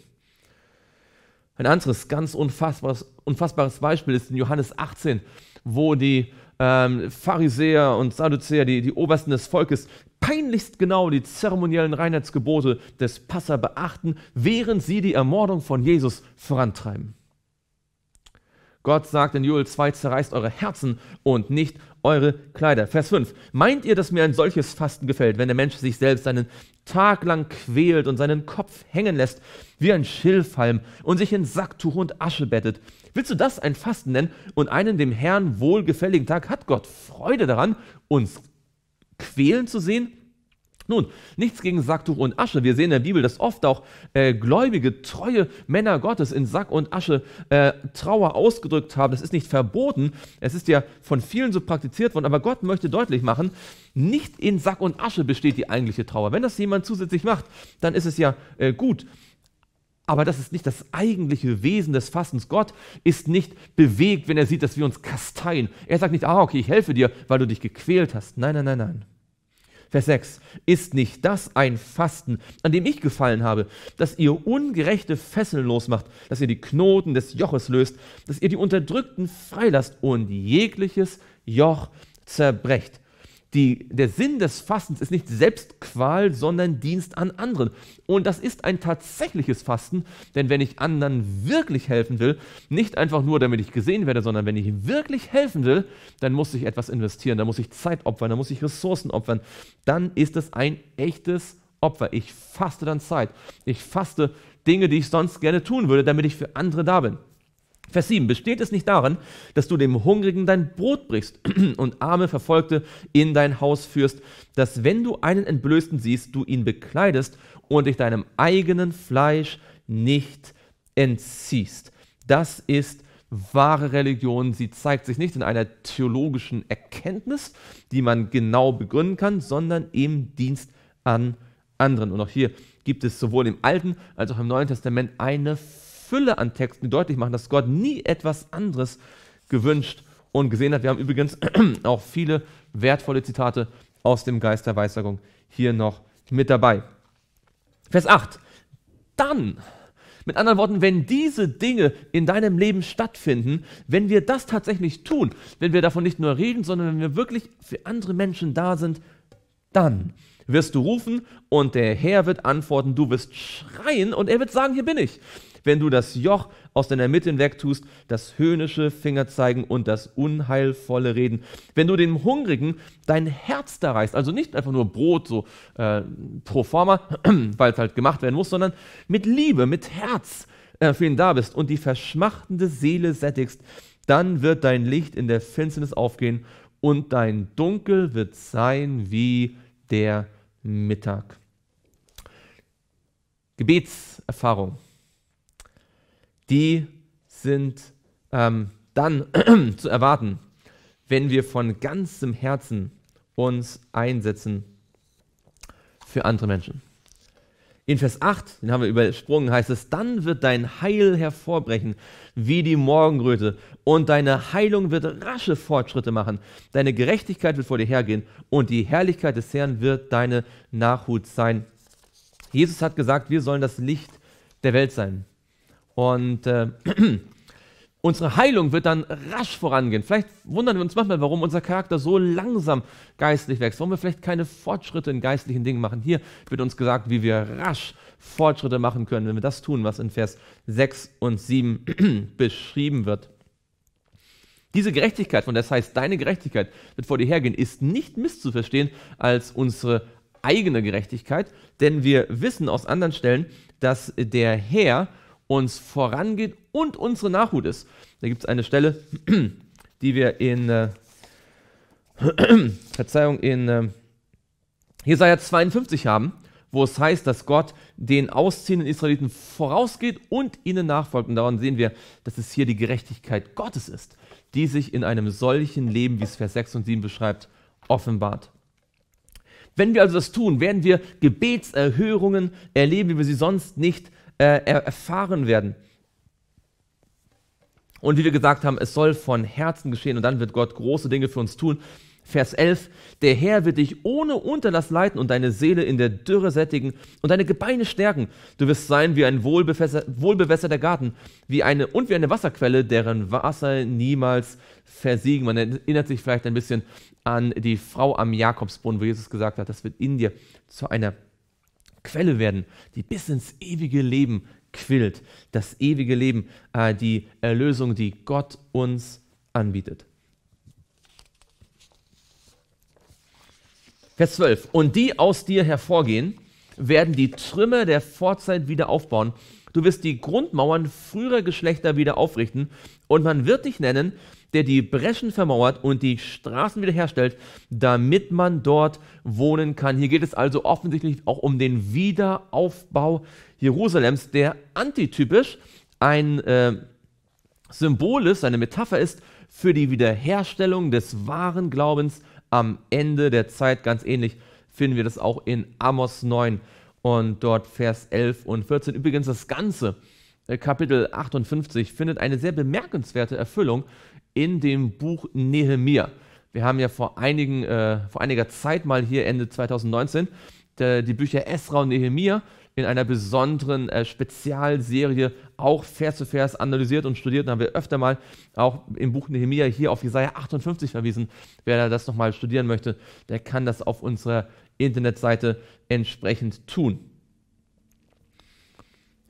Ein anderes ganz unfassbares, unfassbares Beispiel ist in Johannes 18, wo die ähm, Pharisäer und Sadduzäer, die, die Obersten des Volkes, peinlichst genau die zeremoniellen Reinheitsgebote des Passer beachten, während sie die Ermordung von Jesus vorantreiben. Gott sagt in Joel 2, zerreißt eure Herzen und nicht eure Kleider. Vers 5. Meint ihr, dass mir ein solches Fasten gefällt, wenn der Mensch sich selbst einen Tag lang quält und seinen Kopf hängen lässt wie ein Schilfhalm und sich in Sacktuch und Asche bettet? Willst du das ein Fasten nennen? Und einen dem Herrn wohlgefälligen Tag hat Gott Freude daran, uns quälen zu sehen? Nun, nichts gegen Sacktuch und Asche. Wir sehen in der Bibel, dass oft auch äh, gläubige, treue Männer Gottes in Sack und Asche äh, Trauer ausgedrückt haben. Das ist nicht verboten. Es ist ja von vielen so praktiziert worden. Aber Gott möchte deutlich machen, nicht in Sack und Asche besteht die eigentliche Trauer. Wenn das jemand zusätzlich macht, dann ist es ja äh, gut. Aber das ist nicht das eigentliche Wesen des Fastens. Gott ist nicht bewegt, wenn er sieht, dass wir uns kasteien. Er sagt nicht, ah, okay, ich helfe dir, weil du dich gequält hast. Nein, nein, nein, nein. Vers 6. Ist nicht das ein Fasten, an dem ich gefallen habe, dass ihr ungerechte Fesseln losmacht, dass ihr die Knoten des Joches löst, dass ihr die Unterdrückten freilasst und jegliches Joch zerbrecht? Die, der Sinn des Fastens ist nicht Selbstqual, sondern Dienst an anderen. Und das ist ein tatsächliches Fasten, denn wenn ich anderen wirklich helfen will, nicht einfach nur, damit ich gesehen werde, sondern wenn ich wirklich helfen will, dann muss ich etwas investieren, dann muss ich Zeit opfern, dann muss ich Ressourcen opfern. Dann ist es ein echtes Opfer. Ich faste dann Zeit. Ich faste Dinge, die ich sonst gerne tun würde, damit ich für andere da bin. Vers 7. Besteht es nicht darin, dass du dem Hungrigen dein Brot brichst und arme Verfolgte in dein Haus führst, dass wenn du einen Entblößten siehst, du ihn bekleidest und dich deinem eigenen Fleisch nicht entziehst? Das ist wahre Religion. Sie zeigt sich nicht in einer theologischen Erkenntnis, die man genau begründen kann, sondern im Dienst an anderen. Und auch hier gibt es sowohl im Alten als auch im Neuen Testament eine Fülle an Texten, die deutlich machen, dass Gott nie etwas anderes gewünscht und gesehen hat. Wir haben übrigens auch viele wertvolle Zitate aus dem Geist der Weissagung hier noch mit dabei. Vers 8. Dann, mit anderen Worten, wenn diese Dinge in deinem Leben stattfinden, wenn wir das tatsächlich tun, wenn wir davon nicht nur reden, sondern wenn wir wirklich für andere Menschen da sind, dann wirst du rufen und der Herr wird antworten, du wirst schreien und er wird sagen, hier bin ich wenn du das Joch aus deiner Mitte hinweg das höhnische Fingerzeigen und das unheilvolle Reden. Wenn du dem Hungrigen dein Herz da reißt, also nicht einfach nur Brot so äh, pro forma, weil es halt gemacht werden muss, sondern mit Liebe, mit Herz äh, für ihn da bist und die verschmachtende Seele sättigst, dann wird dein Licht in der Finsternis aufgehen und dein Dunkel wird sein wie der Mittag. Gebetserfahrung die sind ähm, dann zu erwarten, wenn wir von ganzem Herzen uns einsetzen für andere Menschen. In Vers 8, den haben wir übersprungen, heißt es, dann wird dein Heil hervorbrechen wie die Morgenröte und deine Heilung wird rasche Fortschritte machen. Deine Gerechtigkeit wird vor dir hergehen und die Herrlichkeit des Herrn wird deine Nachhut sein. Jesus hat gesagt, wir sollen das Licht der Welt sein. Und äh, unsere Heilung wird dann rasch vorangehen. Vielleicht wundern wir uns manchmal, warum unser Charakter so langsam geistlich wächst, warum wir vielleicht keine Fortschritte in geistlichen Dingen machen. Hier wird uns gesagt, wie wir rasch Fortschritte machen können, wenn wir das tun, was in Vers 6 und 7 beschrieben wird. Diese Gerechtigkeit, von der es heißt, deine Gerechtigkeit wird vor dir hergehen, ist nicht misszuverstehen als unsere eigene Gerechtigkeit, denn wir wissen aus anderen Stellen, dass der Herr uns vorangeht und unsere Nachhut ist. Da gibt es eine Stelle, die wir in, äh, Verzeihung, in äh, Jesaja 52 haben, wo es heißt, dass Gott den ausziehenden Israeliten vorausgeht und ihnen nachfolgt. Und daran sehen wir, dass es hier die Gerechtigkeit Gottes ist, die sich in einem solchen Leben, wie es Vers 6 und 7 beschreibt, offenbart. Wenn wir also das tun, werden wir Gebetserhörungen erleben, wie wir sie sonst nicht äh, erfahren werden. Und wie wir gesagt haben, es soll von Herzen geschehen und dann wird Gott große Dinge für uns tun. Vers 11, der Herr wird dich ohne Unterlass leiten und deine Seele in der Dürre sättigen und deine Gebeine stärken. Du wirst sein wie ein wohlbewässerter Garten wie eine, und wie eine Wasserquelle, deren Wasser niemals versiegen. Man erinnert sich vielleicht ein bisschen an die Frau am Jakobsbrunnen, wo Jesus gesagt hat, das wird in dir zu einer Quelle werden, die bis ins ewige Leben quillt. Das ewige Leben, äh, die Erlösung, die Gott uns anbietet. Vers 12. Und die aus dir hervorgehen, werden die Trümmer der Vorzeit wieder aufbauen. Du wirst die Grundmauern früherer Geschlechter wieder aufrichten und man wird dich nennen der die Breschen vermauert und die Straßen wiederherstellt, damit man dort wohnen kann. Hier geht es also offensichtlich auch um den Wiederaufbau Jerusalems, der antitypisch ein äh, Symbol ist, eine Metapher ist für die Wiederherstellung des wahren Glaubens am Ende der Zeit. Ganz ähnlich finden wir das auch in Amos 9 und dort Vers 11 und 14. Übrigens das Ganze äh, Kapitel 58 findet eine sehr bemerkenswerte Erfüllung in dem Buch Nehemia. Wir haben ja vor, einigen, äh, vor einiger Zeit mal hier Ende 2019 de, äh, die Bücher Esra und Nehemia in einer besonderen äh, Spezialserie auch Vers zu Vers analysiert und studiert. Da haben wir öfter mal auch im Buch Nehemia hier auf Jesaja 58 verwiesen. Wer das nochmal studieren möchte, der kann das auf unserer Internetseite entsprechend tun.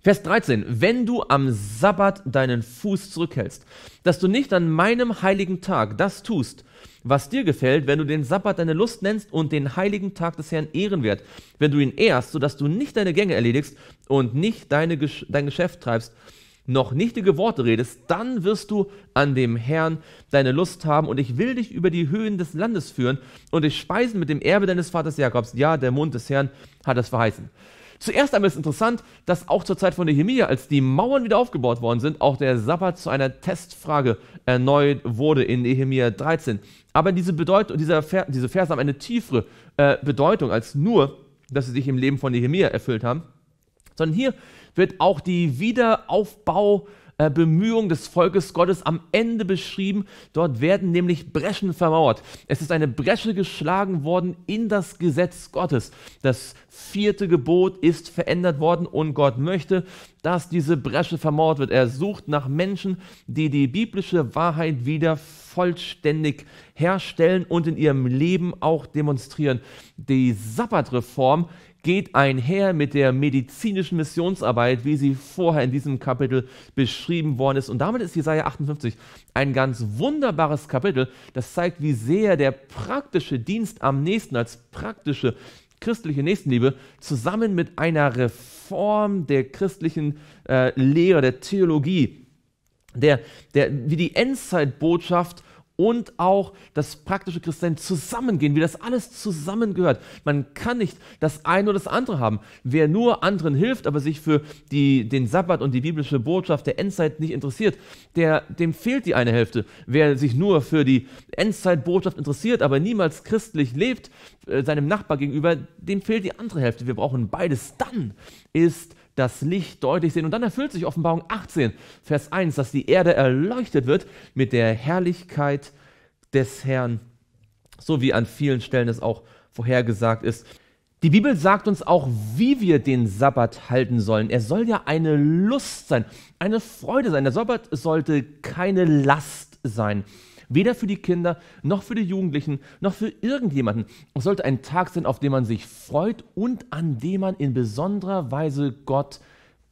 Vers 13, wenn du am Sabbat deinen Fuß zurückhältst, dass du nicht an meinem heiligen Tag das tust, was dir gefällt, wenn du den Sabbat deine Lust nennst und den heiligen Tag des Herrn ehrenwert, wenn du ihn ehrst, sodass du nicht deine Gänge erledigst und nicht deine, dein Geschäft treibst, noch nichtige Worte redest, dann wirst du an dem Herrn deine Lust haben und ich will dich über die Höhen des Landes führen und dich speisen mit dem Erbe deines Vaters Jakobs. Ja, der Mund des Herrn hat es verheißen. Zuerst einmal ist interessant, dass auch zur Zeit von Nehemiah, als die Mauern wieder aufgebaut worden sind, auch der Sabbat zu einer Testfrage erneut wurde in Nehemiah 13. Aber diese, Bedeutung, dieser Ver, diese Verse haben eine tiefere äh, Bedeutung als nur, dass sie sich im Leben von Nehemiah erfüllt haben, sondern hier wird auch die Wiederaufbau- äh, Bemühungen des Volkes Gottes am Ende beschrieben. Dort werden nämlich Breschen vermauert. Es ist eine Bresche geschlagen worden in das Gesetz Gottes. Das vierte Gebot ist verändert worden und Gott möchte, dass diese Bresche vermauert wird. Er sucht nach Menschen, die die biblische Wahrheit wieder vollständig herstellen und in ihrem Leben auch demonstrieren. Die Sabbatreform geht einher mit der medizinischen Missionsarbeit, wie sie vorher in diesem Kapitel beschrieben worden ist. Und damit ist Jesaja 58 ein ganz wunderbares Kapitel, das zeigt, wie sehr der praktische Dienst am nächsten als praktische christliche Nächstenliebe zusammen mit einer Reform der christlichen äh, Lehre, der Theologie, der, der, wie die Endzeitbotschaft und auch das praktische Christsein zusammengehen, wie das alles zusammengehört. Man kann nicht das eine oder das andere haben. Wer nur anderen hilft, aber sich für die, den Sabbat und die biblische Botschaft der Endzeit nicht interessiert, der, dem fehlt die eine Hälfte. Wer sich nur für die Endzeitbotschaft interessiert, aber niemals christlich lebt, äh, seinem Nachbar gegenüber, dem fehlt die andere Hälfte. Wir brauchen beides. Dann ist das Licht deutlich sehen. Und dann erfüllt sich Offenbarung 18, Vers 1, dass die Erde erleuchtet wird mit der Herrlichkeit des Herrn, so wie an vielen Stellen es auch vorhergesagt ist. Die Bibel sagt uns auch, wie wir den Sabbat halten sollen. Er soll ja eine Lust sein, eine Freude sein. Der Sabbat sollte keine Last sein. Weder für die Kinder, noch für die Jugendlichen, noch für irgendjemanden. Es sollte ein Tag sein, auf dem man sich freut und an dem man in besonderer Weise Gott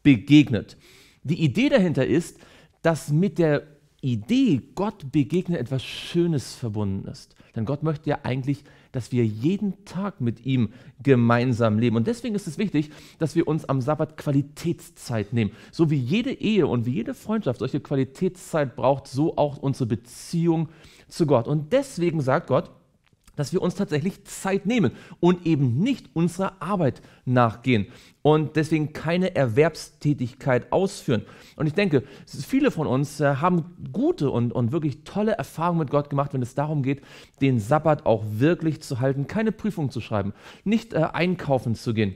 begegnet. Die Idee dahinter ist, dass mit der Idee, Gott begegnen, etwas Schönes verbunden ist. Denn Gott möchte ja eigentlich dass wir jeden Tag mit ihm gemeinsam leben. Und deswegen ist es wichtig, dass wir uns am Sabbat Qualitätszeit nehmen. So wie jede Ehe und wie jede Freundschaft solche Qualitätszeit braucht, so auch unsere Beziehung zu Gott. Und deswegen sagt Gott, dass wir uns tatsächlich Zeit nehmen und eben nicht unserer Arbeit nachgehen und deswegen keine Erwerbstätigkeit ausführen. Und ich denke, viele von uns äh, haben gute und, und wirklich tolle Erfahrungen mit Gott gemacht, wenn es darum geht, den Sabbat auch wirklich zu halten, keine Prüfung zu schreiben, nicht äh, einkaufen zu gehen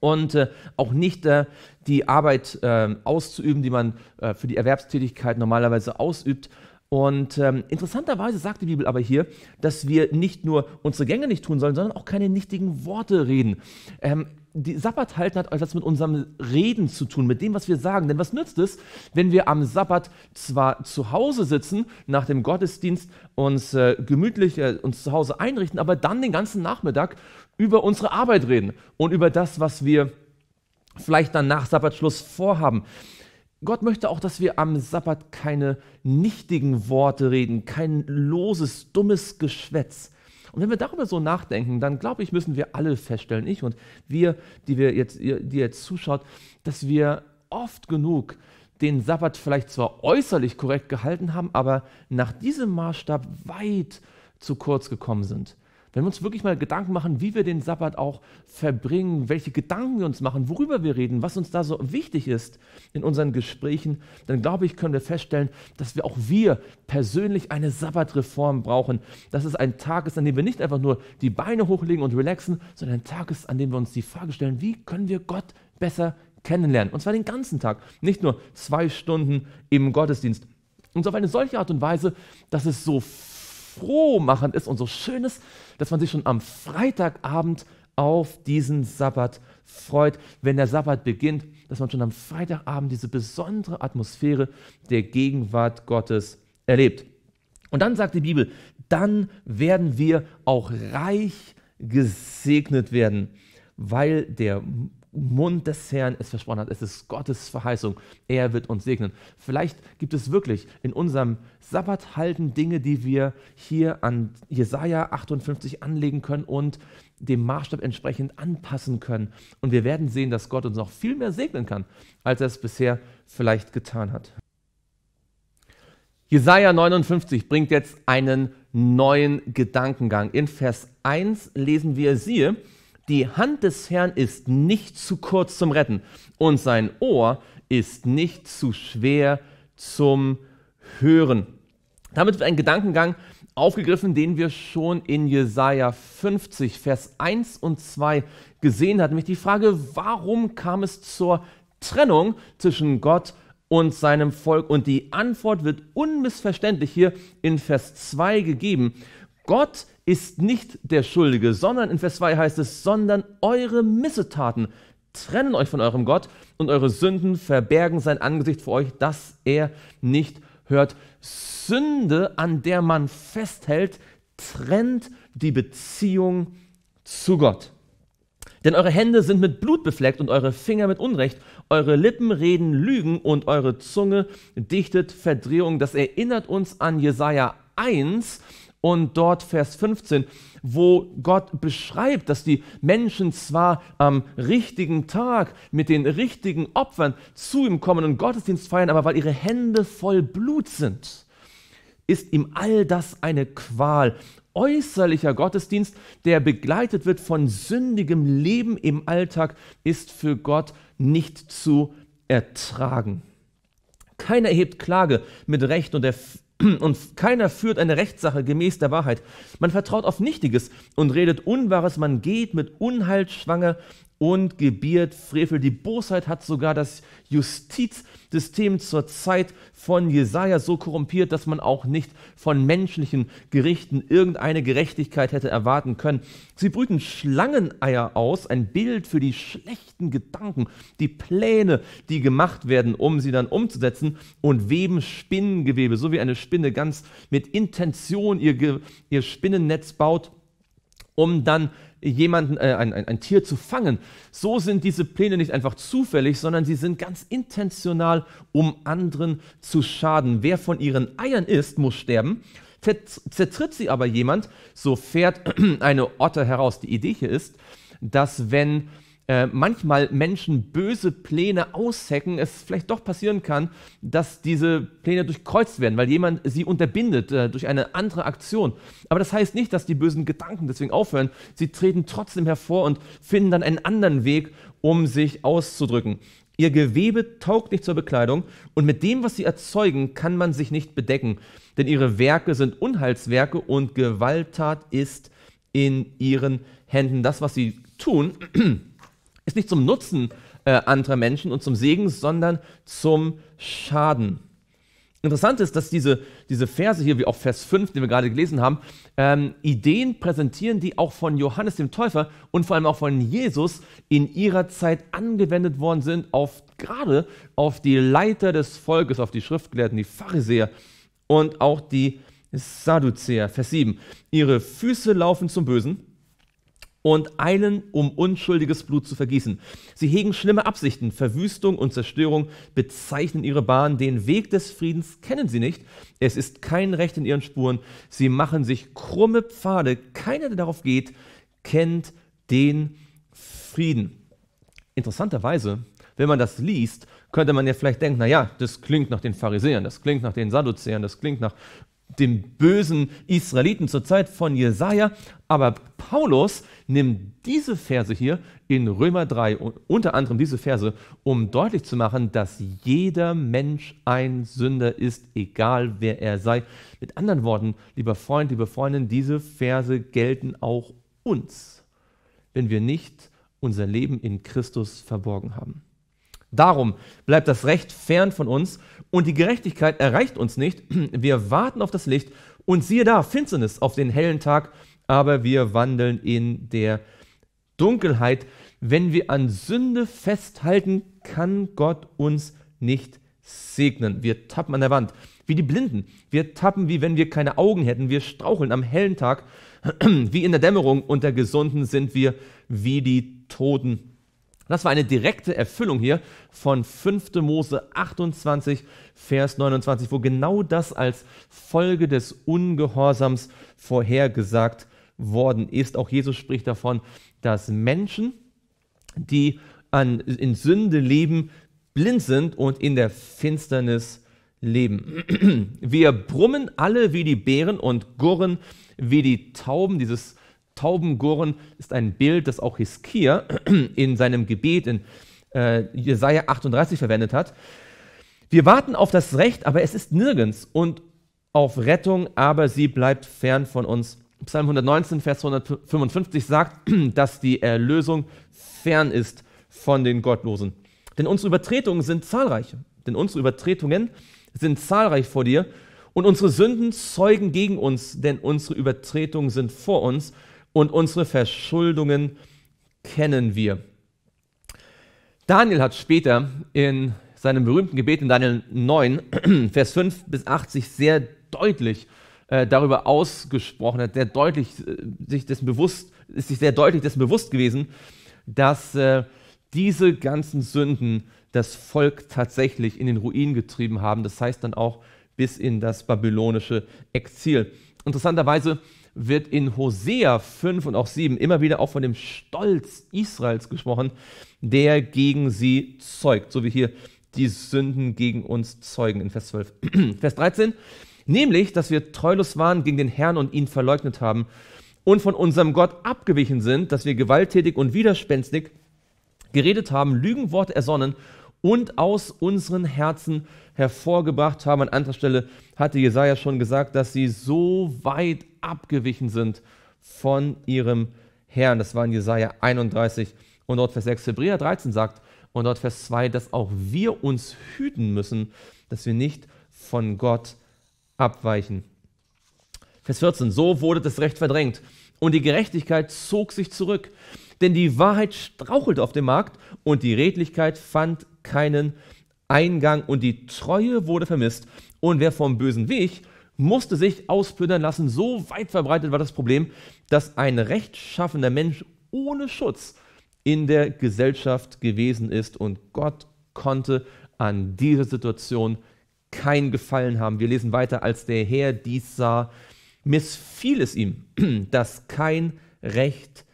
und äh, auch nicht äh, die Arbeit äh, auszuüben, die man äh, für die Erwerbstätigkeit normalerweise ausübt, und ähm, interessanterweise sagt die Bibel aber hier, dass wir nicht nur unsere Gänge nicht tun sollen, sondern auch keine nichtigen Worte reden. Ähm, die Sabbat halten hat etwas mit unserem Reden zu tun, mit dem, was wir sagen. Denn was nützt es, wenn wir am Sabbat zwar zu Hause sitzen, nach dem Gottesdienst uns äh, gemütlich äh, uns zu Hause einrichten, aber dann den ganzen Nachmittag über unsere Arbeit reden und über das, was wir vielleicht dann nach Sabbatschluss vorhaben. Gott möchte auch, dass wir am Sabbat keine nichtigen Worte reden, kein loses, dummes Geschwätz. Und wenn wir darüber so nachdenken, dann glaube ich, müssen wir alle feststellen, ich und wir, die wir jetzt, die jetzt zuschaut, dass wir oft genug den Sabbat vielleicht zwar äußerlich korrekt gehalten haben, aber nach diesem Maßstab weit zu kurz gekommen sind. Wenn wir uns wirklich mal Gedanken machen, wie wir den Sabbat auch verbringen, welche Gedanken wir uns machen, worüber wir reden, was uns da so wichtig ist in unseren Gesprächen, dann glaube ich, können wir feststellen, dass wir auch wir persönlich eine Sabbatreform brauchen. Dass es ein Tag ist, an dem wir nicht einfach nur die Beine hochlegen und relaxen, sondern ein Tag ist, an dem wir uns die Frage stellen, wie können wir Gott besser kennenlernen? Und zwar den ganzen Tag, nicht nur zwei Stunden im Gottesdienst. Und so auf eine solche Art und Weise, dass es so froh machend ist und so schön ist, dass man sich schon am Freitagabend auf diesen Sabbat freut, wenn der Sabbat beginnt, dass man schon am Freitagabend diese besondere Atmosphäre der Gegenwart Gottes erlebt. Und dann sagt die Bibel, dann werden wir auch reich gesegnet werden, weil der Mund des Herrn es versprochen hat. Es ist Gottes Verheißung. Er wird uns segnen. Vielleicht gibt es wirklich in unserem Sabbat halten Dinge, die wir hier an Jesaja 58 anlegen können und dem Maßstab entsprechend anpassen können. Und wir werden sehen, dass Gott uns noch viel mehr segnen kann, als er es bisher vielleicht getan hat. Jesaja 59 bringt jetzt einen neuen Gedankengang. In Vers 1 lesen wir, siehe, die Hand des Herrn ist nicht zu kurz zum Retten und sein Ohr ist nicht zu schwer zum Hören. Damit wird ein Gedankengang aufgegriffen, den wir schon in Jesaja 50, Vers 1 und 2 gesehen hatten, nämlich die Frage, warum kam es zur Trennung zwischen Gott und seinem Volk? Und die Antwort wird unmissverständlich hier in Vers 2 gegeben. Gott ist nicht der Schuldige, sondern in Vers 2 heißt es, sondern eure Missetaten trennen euch von eurem Gott und eure Sünden verbergen sein Angesicht vor euch, dass er nicht hört. Sünde, an der man festhält, trennt die Beziehung zu Gott. Denn eure Hände sind mit Blut befleckt und eure Finger mit Unrecht, eure Lippen reden Lügen und eure Zunge dichtet Verdrehung. Das erinnert uns an Jesaja 1, und dort Vers 15, wo Gott beschreibt, dass die Menschen zwar am richtigen Tag mit den richtigen Opfern zu ihm kommen und Gottesdienst feiern, aber weil ihre Hände voll Blut sind, ist ihm all das eine Qual. Äußerlicher Gottesdienst, der begleitet wird von sündigem Leben im Alltag, ist für Gott nicht zu ertragen. Keiner erhebt Klage mit Recht und er und keiner führt eine Rechtssache gemäß der Wahrheit. Man vertraut auf Nichtiges und redet Unwahres, man geht mit Unheil schwanger und gebiert Frevel. Die Bosheit hat sogar das Justizsystem zur Zeit von Jesaja so korrumpiert, dass man auch nicht von menschlichen Gerichten irgendeine Gerechtigkeit hätte erwarten können. Sie brüten Schlangeneier aus, ein Bild für die schlechten Gedanken, die Pläne, die gemacht werden, um sie dann umzusetzen, und weben Spinnengewebe, so wie eine Spinne ganz mit Intention ihr, ihr Spinnennetz baut um dann jemanden, äh, ein, ein, ein Tier zu fangen. So sind diese Pläne nicht einfach zufällig, sondern sie sind ganz intentional, um anderen zu schaden. Wer von ihren Eiern isst, muss sterben. Zertritt sie aber jemand, so fährt eine Otter heraus. Die Idee hier ist, dass wenn äh, manchmal Menschen böse Pläne aushecken, es vielleicht doch passieren kann, dass diese Pläne durchkreuzt werden, weil jemand sie unterbindet äh, durch eine andere Aktion. Aber das heißt nicht, dass die bösen Gedanken deswegen aufhören. Sie treten trotzdem hervor und finden dann einen anderen Weg, um sich auszudrücken. Ihr Gewebe taugt nicht zur Bekleidung und mit dem, was sie erzeugen, kann man sich nicht bedecken, denn ihre Werke sind Unheilswerke und Gewalttat ist in ihren Händen. Das, was sie tun, Ist nicht zum Nutzen äh, anderer Menschen und zum Segen, sondern zum Schaden. Interessant ist, dass diese, diese Verse hier, wie auch Vers 5, den wir gerade gelesen haben, ähm, Ideen präsentieren, die auch von Johannes dem Täufer und vor allem auch von Jesus in ihrer Zeit angewendet worden sind, auf, gerade auf die Leiter des Volkes, auf die Schriftgelehrten, die Pharisäer und auch die Sadduzäer. Vers 7. Ihre Füße laufen zum Bösen und eilen, um unschuldiges Blut zu vergießen. Sie hegen schlimme Absichten, Verwüstung und Zerstörung bezeichnen ihre Bahn, den Weg des Friedens kennen sie nicht, es ist kein Recht in ihren Spuren, sie machen sich krumme Pfade, keiner, der darauf geht, kennt den Frieden. Interessanterweise, wenn man das liest, könnte man ja vielleicht denken, naja, das klingt nach den Pharisäern, das klingt nach den Sadduzäern, das klingt nach dem bösen Israeliten zur Zeit von Jesaja. Aber Paulus nimmt diese Verse hier in Römer 3, unter anderem diese Verse, um deutlich zu machen, dass jeder Mensch ein Sünder ist, egal wer er sei. Mit anderen Worten, lieber Freund, liebe Freundin, diese Verse gelten auch uns, wenn wir nicht unser Leben in Christus verborgen haben. Darum bleibt das Recht fern von uns und die Gerechtigkeit erreicht uns nicht. Wir warten auf das Licht und siehe da, Finsternis auf den hellen Tag, aber wir wandeln in der Dunkelheit. Wenn wir an Sünde festhalten, kann Gott uns nicht segnen. Wir tappen an der Wand, wie die Blinden. Wir tappen, wie wenn wir keine Augen hätten. Wir straucheln am hellen Tag, wie in der Dämmerung. Unter Gesunden sind wir wie die Toten. Das war eine direkte Erfüllung hier von 5. Mose 28, Vers 29, wo genau das als Folge des Ungehorsams vorhergesagt worden ist. Auch Jesus spricht davon, dass Menschen, die an, in Sünde leben, blind sind und in der Finsternis leben. Wir brummen alle wie die Bären und gurren wie die Tauben. Dieses Taubengurren ist ein Bild, das auch Hiskia in seinem Gebet in äh, Jesaja 38 verwendet hat. Wir warten auf das Recht, aber es ist nirgends und auf Rettung, aber sie bleibt fern von uns. Psalm 119, Vers 155 sagt, dass die Erlösung fern ist von den Gottlosen. Denn unsere Übertretungen sind zahlreich. Denn unsere Übertretungen sind zahlreich vor dir und unsere Sünden zeugen gegen uns, denn unsere Übertretungen sind vor uns und unsere Verschuldungen kennen wir. Daniel hat später in seinem berühmten Gebet in Daniel 9, Vers 5 bis 8 sich sehr deutlich äh, darüber ausgesprochen, hat sehr deutlich äh, sich dessen bewusst, ist sich sehr deutlich dessen bewusst gewesen, dass äh, diese ganzen Sünden das Volk tatsächlich in den Ruin getrieben haben. Das heißt dann auch bis in das babylonische Exil. Interessanterweise wird in Hosea 5 und auch 7 immer wieder auch von dem Stolz Israels gesprochen, der gegen sie zeugt, so wie hier die Sünden gegen uns zeugen in Vers 12. Vers 13, nämlich, dass wir treulos waren gegen den Herrn und ihn verleugnet haben und von unserem Gott abgewichen sind, dass wir gewalttätig und widerspenstig geredet haben, Lügenworte ersonnen und aus unseren Herzen hervorgebracht haben. An anderer Stelle hatte Jesaja schon gesagt, dass sie so weit abgewichen sind von ihrem Herrn. Das war in Jesaja 31 und dort Vers 6. Hebräer 13 sagt und dort Vers 2, dass auch wir uns hüten müssen, dass wir nicht von Gott abweichen. Vers 14. So wurde das Recht verdrängt und die Gerechtigkeit zog sich zurück. Denn die Wahrheit strauchelte auf dem Markt und die Redlichkeit fand keinen Eingang und die Treue wurde vermisst. Und wer vom bösen Weg musste sich ausplündern lassen. So weit verbreitet war das Problem, dass ein rechtschaffender Mensch ohne Schutz in der Gesellschaft gewesen ist und Gott konnte an dieser Situation kein Gefallen haben. Wir lesen weiter, als der Herr dies sah, missfiel es ihm, dass kein Recht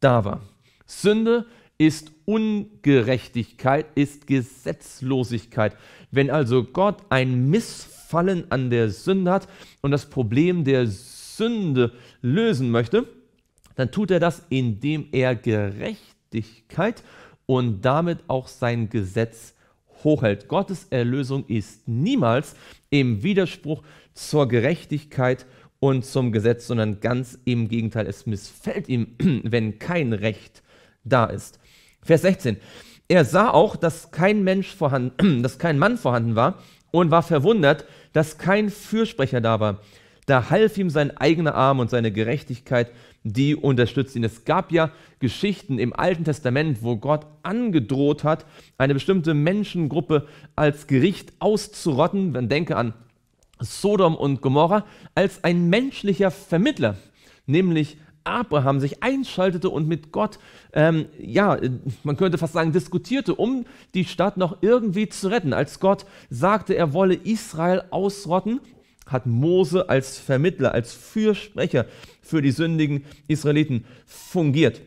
da war. Sünde ist Ungerechtigkeit, ist Gesetzlosigkeit. Wenn also Gott ein Missfallen Gefallen an der Sünde hat und das Problem der Sünde lösen möchte, dann tut er das, indem er Gerechtigkeit und damit auch sein Gesetz hochhält. Gottes Erlösung ist niemals im Widerspruch zur Gerechtigkeit und zum Gesetz, sondern ganz im Gegenteil, es missfällt ihm, wenn kein Recht da ist. Vers 16. Er sah auch, dass kein Mensch vorhanden, dass kein Mann vorhanden war, und war verwundert, dass kein Fürsprecher da war. Da half ihm sein eigener Arm und seine Gerechtigkeit, die unterstützt ihn. Es gab ja Geschichten im Alten Testament, wo Gott angedroht hat, eine bestimmte Menschengruppe als Gericht auszurotten. Man denke an Sodom und Gomorra als ein menschlicher Vermittler, nämlich Abraham sich einschaltete und mit Gott, ähm, ja, man könnte fast sagen, diskutierte, um die Stadt noch irgendwie zu retten. Als Gott sagte, er wolle Israel ausrotten, hat Mose als Vermittler, als Fürsprecher für die sündigen Israeliten fungiert.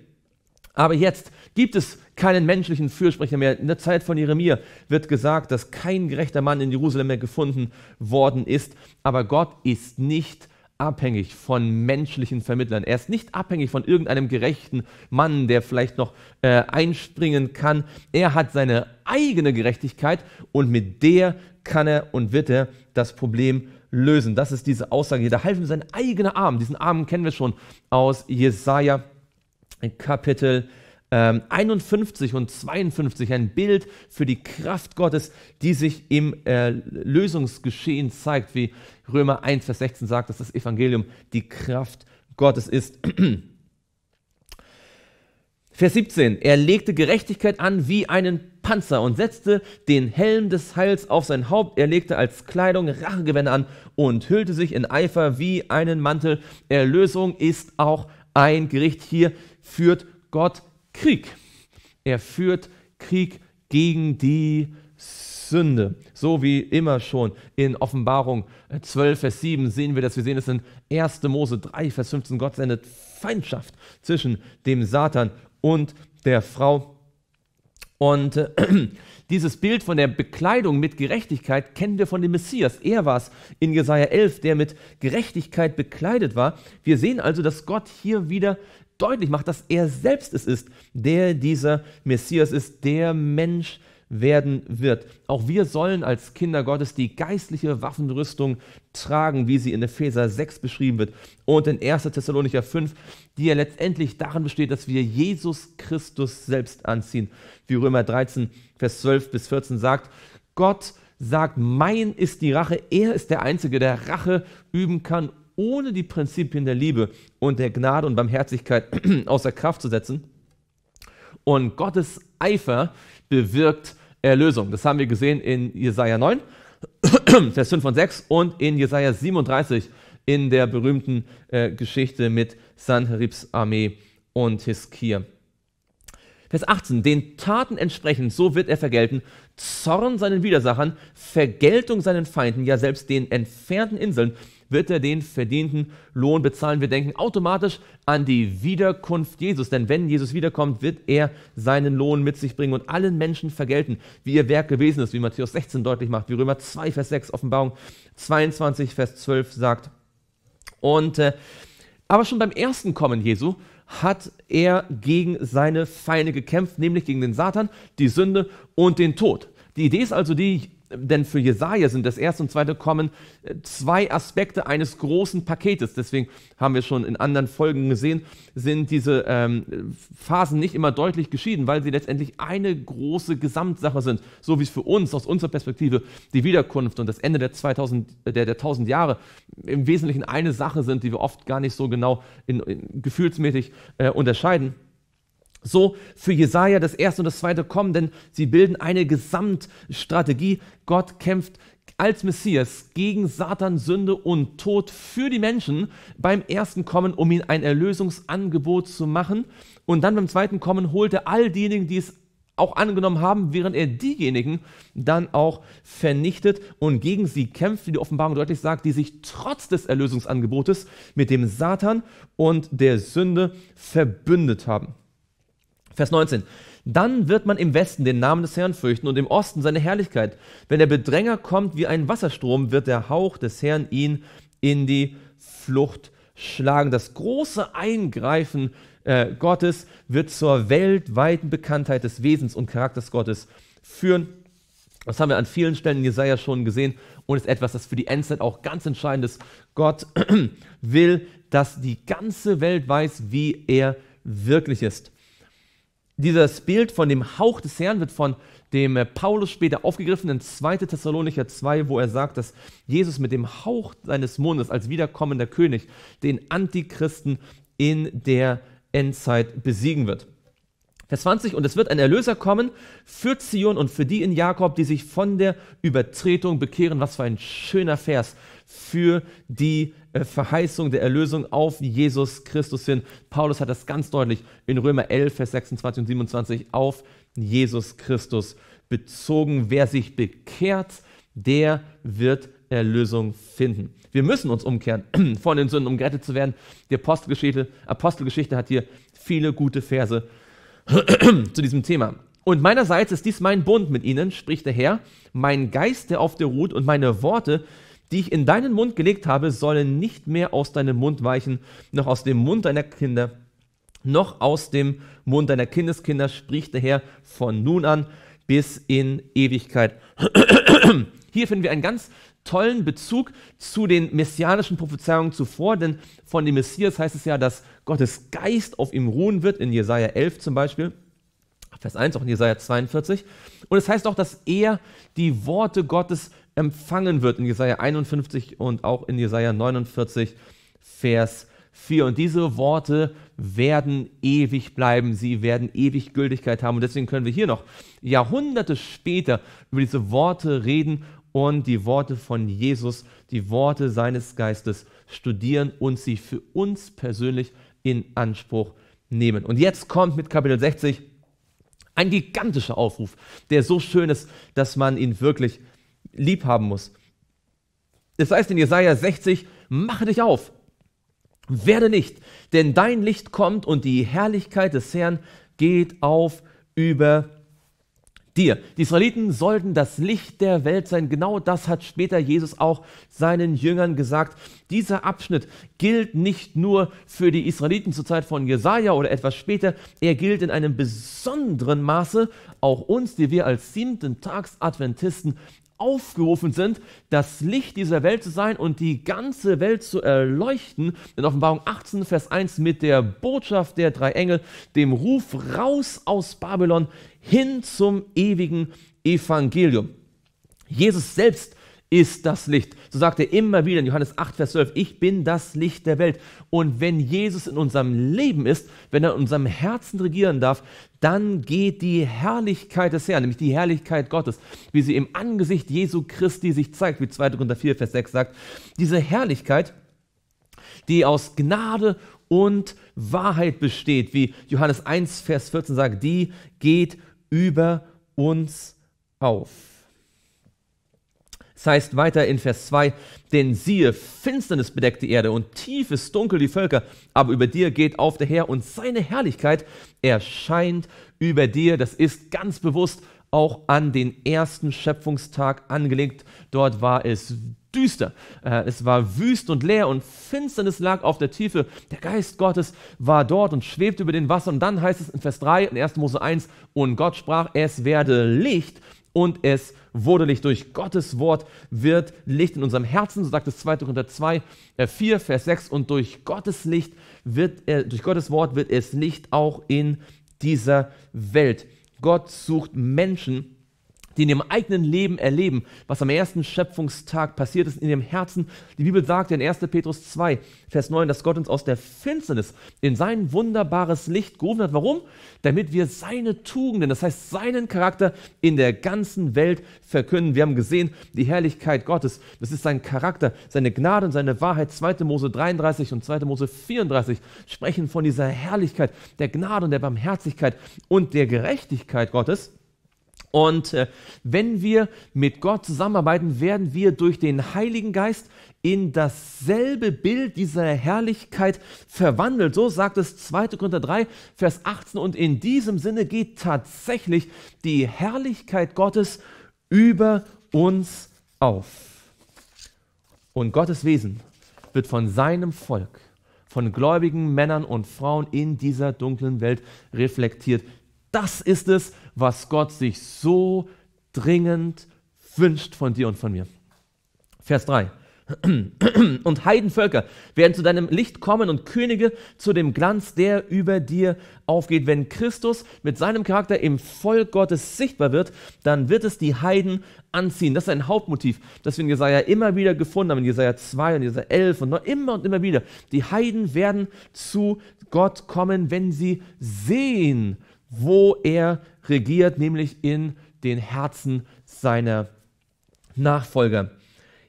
Aber jetzt gibt es keinen menschlichen Fürsprecher mehr. In der Zeit von Jeremia wird gesagt, dass kein gerechter Mann in Jerusalem mehr gefunden worden ist. Aber Gott ist nicht abhängig von menschlichen Vermittlern. Er ist nicht abhängig von irgendeinem gerechten Mann, der vielleicht noch äh, einspringen kann. Er hat seine eigene Gerechtigkeit und mit der kann er und wird er das Problem lösen. Das ist diese Aussage hier. Da half ihm sein eigener Arm. Diesen Arm kennen wir schon aus Jesaja Kapitel ähm, 51 und 52 ein Bild für die Kraft Gottes, die sich im äh, Lösungsgeschehen zeigt, wie Römer 1, Vers 16 sagt, dass das Evangelium die Kraft Gottes ist. Vers 17. Er legte Gerechtigkeit an wie einen Panzer und setzte den Helm des Heils auf sein Haupt. Er legte als Kleidung Rachegewänder an und hüllte sich in Eifer wie einen Mantel. Erlösung ist auch ein Gericht. Hier führt Gott Krieg. Er führt Krieg gegen die Sünde. So wie immer schon in Offenbarung 12, äh, Vers 7 sehen wir das. Wir sehen es in 1. Mose 3, Vers 15. Gott sendet Feindschaft zwischen dem Satan und der Frau. Und äh, dieses Bild von der Bekleidung mit Gerechtigkeit kennen wir von dem Messias. Er war es in Jesaja 11, der mit Gerechtigkeit bekleidet war. Wir sehen also, dass Gott hier wieder deutlich macht, dass er selbst es ist, der dieser Messias ist, der Mensch werden wird. Auch wir sollen als Kinder Gottes die geistliche Waffenrüstung tragen, wie sie in Epheser 6 beschrieben wird und in 1. Thessalonicher 5, die ja letztendlich darin besteht, dass wir Jesus Christus selbst anziehen. Wie Römer 13, Vers 12 bis 14 sagt, Gott sagt, mein ist die Rache, er ist der Einzige, der Rache üben kann ohne die Prinzipien der Liebe und der Gnade und Barmherzigkeit außer Kraft zu setzen. Und Gottes Eifer bewirkt Erlösung. Das haben wir gesehen in Jesaja 9, Vers 5 und 6 und in Jesaja 37 in der berühmten äh, Geschichte mit Sanheribs Armee und Hiskir. Vers 18, den Taten entsprechend, so wird er vergelten, Zorn seinen Widersachern, Vergeltung seinen Feinden, ja selbst den entfernten Inseln, wird er den verdienten Lohn bezahlen. Wir denken automatisch an die Wiederkunft Jesus, denn wenn Jesus wiederkommt, wird er seinen Lohn mit sich bringen und allen Menschen vergelten, wie ihr Werk gewesen ist, wie Matthäus 16 deutlich macht, wie Römer 2, Vers 6, Offenbarung 22, Vers 12 sagt. Und äh, aber schon beim ersten Kommen Jesu hat er gegen seine Feinde gekämpft, nämlich gegen den Satan, die Sünde und den Tod. Die Idee ist also die, denn für Jesaja sind das erste und zweite Kommen äh, zwei Aspekte eines großen Paketes. Deswegen haben wir schon in anderen Folgen gesehen, sind diese ähm, Phasen nicht immer deutlich geschieden, weil sie letztendlich eine große Gesamtsache sind. So wie es für uns aus unserer Perspektive die Wiederkunft und das Ende der 2000, äh, der, der 1000 Jahre im Wesentlichen eine Sache sind, die wir oft gar nicht so genau in, in, gefühlsmäßig äh, unterscheiden so für Jesaja das erste und das zweite kommen, denn sie bilden eine Gesamtstrategie. Gott kämpft als Messias gegen Satan, Sünde und Tod für die Menschen beim ersten Kommen, um ihnen ein Erlösungsangebot zu machen. Und dann beim zweiten Kommen holt er all diejenigen, die es auch angenommen haben, während er diejenigen dann auch vernichtet und gegen sie kämpft, wie die Offenbarung deutlich sagt, die sich trotz des Erlösungsangebotes mit dem Satan und der Sünde verbündet haben. Vers 19. Dann wird man im Westen den Namen des Herrn fürchten und im Osten seine Herrlichkeit. Wenn der Bedränger kommt wie ein Wasserstrom, wird der Hauch des Herrn ihn in die Flucht schlagen. Das große Eingreifen äh, Gottes wird zur weltweiten Bekanntheit des Wesens und Charakters Gottes führen. Das haben wir an vielen Stellen in Jesaja schon gesehen und ist etwas, das für die Endzeit auch ganz entscheidend ist. Gott will, dass die ganze Welt weiß, wie er wirklich ist dieses Bild von dem Hauch des Herrn wird von dem äh, Paulus später aufgegriffen in 2. Thessalonicher 2, wo er sagt, dass Jesus mit dem Hauch seines Mundes als wiederkommender König den Antichristen in der Endzeit besiegen wird. Vers 20, und es wird ein Erlöser kommen für Zion und für die in Jakob, die sich von der Übertretung bekehren. Was für ein schöner Vers für die äh, Verheißung der Erlösung auf Jesus Christus hin. Paulus hat das ganz deutlich in Römer 11, Vers 26 und 27 auf Jesus Christus bezogen. Wer sich bekehrt, der wird Erlösung finden. Wir müssen uns umkehren von den Sünden, um gerettet zu werden. Die Apostelgeschichte, Apostelgeschichte hat hier viele gute Verse zu diesem Thema. Und meinerseits ist dies mein Bund mit ihnen, spricht der Herr, mein Geist, der auf dir ruht, und meine Worte, die ich in deinen Mund gelegt habe, sollen nicht mehr aus deinem Mund weichen, noch aus dem Mund deiner Kinder, noch aus dem Mund deiner Kindeskinder, spricht der Herr von nun an bis in Ewigkeit. Hier finden wir einen ganz tollen Bezug zu den messianischen Prophezeiungen zuvor, denn von dem Messias heißt es ja, dass Gottes Geist auf ihm ruhen wird, in Jesaja 11 zum Beispiel. Vers 1, auch in Jesaja 42. Und es heißt auch, dass er die Worte Gottes empfangen wird in Jesaja 51 und auch in Jesaja 49, Vers 4. Und diese Worte werden ewig bleiben, sie werden ewig Gültigkeit haben. Und deswegen können wir hier noch Jahrhunderte später über diese Worte reden und die Worte von Jesus, die Worte seines Geistes studieren und sie für uns persönlich in Anspruch nehmen. Und jetzt kommt mit Kapitel 60 ein gigantischer Aufruf, der so schön ist, dass man ihn wirklich lieb haben muss. Es heißt in Jesaja 60, mache dich auf, werde nicht, denn dein Licht kommt und die Herrlichkeit des Herrn geht auf über dir. Die Israeliten sollten das Licht der Welt sein. Genau das hat später Jesus auch seinen Jüngern gesagt. Dieser Abschnitt gilt nicht nur für die Israeliten zur Zeit von Jesaja oder etwas später. Er gilt in einem besonderen Maße auch uns, die wir als siebten Tags Adventisten aufgerufen sind, das Licht dieser Welt zu sein und die ganze Welt zu erleuchten. In Offenbarung 18, Vers 1 mit der Botschaft der drei Engel, dem Ruf raus aus Babylon hin zum ewigen Evangelium. Jesus selbst ist das Licht. So sagt er immer wieder in Johannes 8, Vers 12, ich bin das Licht der Welt. Und wenn Jesus in unserem Leben ist, wenn er in unserem Herzen regieren darf, dann geht die Herrlichkeit des Herrn, nämlich die Herrlichkeit Gottes, wie sie im Angesicht Jesu Christi sich zeigt, wie 2. Korinther 4, Vers 6 sagt, diese Herrlichkeit, die aus Gnade und Wahrheit besteht, wie Johannes 1, Vers 14 sagt, die geht über uns auf das heißt weiter in Vers 2, denn siehe, Finsternis bedeckt die Erde und tiefes Dunkel die Völker, aber über dir geht auf der Herr und seine Herrlichkeit erscheint über dir. Das ist ganz bewusst auch an den ersten Schöpfungstag angelegt. Dort war es düster. Äh, es war wüst und leer und Finsternis lag auf der Tiefe. Der Geist Gottes war dort und schwebte über den Wasser. Und dann heißt es in Vers 3, in 1. Mose 1, und Gott sprach, es werde Licht und es wurde Licht. Durch Gottes Wort wird Licht in unserem Herzen, so sagt es 2. Korinther 2, 4, äh, Vers 6, und durch Gottes Licht wird, äh, durch Gottes Wort wird es Licht auch in dieser Welt. Gott sucht Menschen, die in ihrem eigenen Leben erleben, was am ersten Schöpfungstag passiert ist in ihrem Herzen. Die Bibel sagt in 1. Petrus 2, Vers 9, dass Gott uns aus der Finsternis in sein wunderbares Licht gerufen hat. Warum? Damit wir seine Tugenden, das heißt seinen Charakter in der ganzen Welt verkünden. Wir haben gesehen, die Herrlichkeit Gottes, das ist sein Charakter, seine Gnade und seine Wahrheit. 2. Mose 33 und 2. Mose 34 sprechen von dieser Herrlichkeit, der Gnade und der Barmherzigkeit und der Gerechtigkeit Gottes. Und äh, wenn wir mit Gott zusammenarbeiten, werden wir durch den Heiligen Geist in dasselbe Bild dieser Herrlichkeit verwandelt. So sagt es 2. Korinther 3, Vers 18. Und in diesem Sinne geht tatsächlich die Herrlichkeit Gottes über uns auf. Und Gottes Wesen wird von seinem Volk, von gläubigen Männern und Frauen in dieser dunklen Welt reflektiert. Das ist es, was Gott sich so dringend wünscht von dir und von mir. Vers 3. Und Heidenvölker werden zu deinem Licht kommen und Könige zu dem Glanz, der über dir aufgeht. Wenn Christus mit seinem Charakter im Volk Gottes sichtbar wird, dann wird es die Heiden anziehen. Das ist ein Hauptmotiv, das wir in Jesaja immer wieder gefunden haben, in Jesaja 2 und Jesaja 11 und noch immer und immer wieder. Die Heiden werden zu Gott kommen, wenn sie sehen, wo er regiert, nämlich in den Herzen seiner Nachfolger.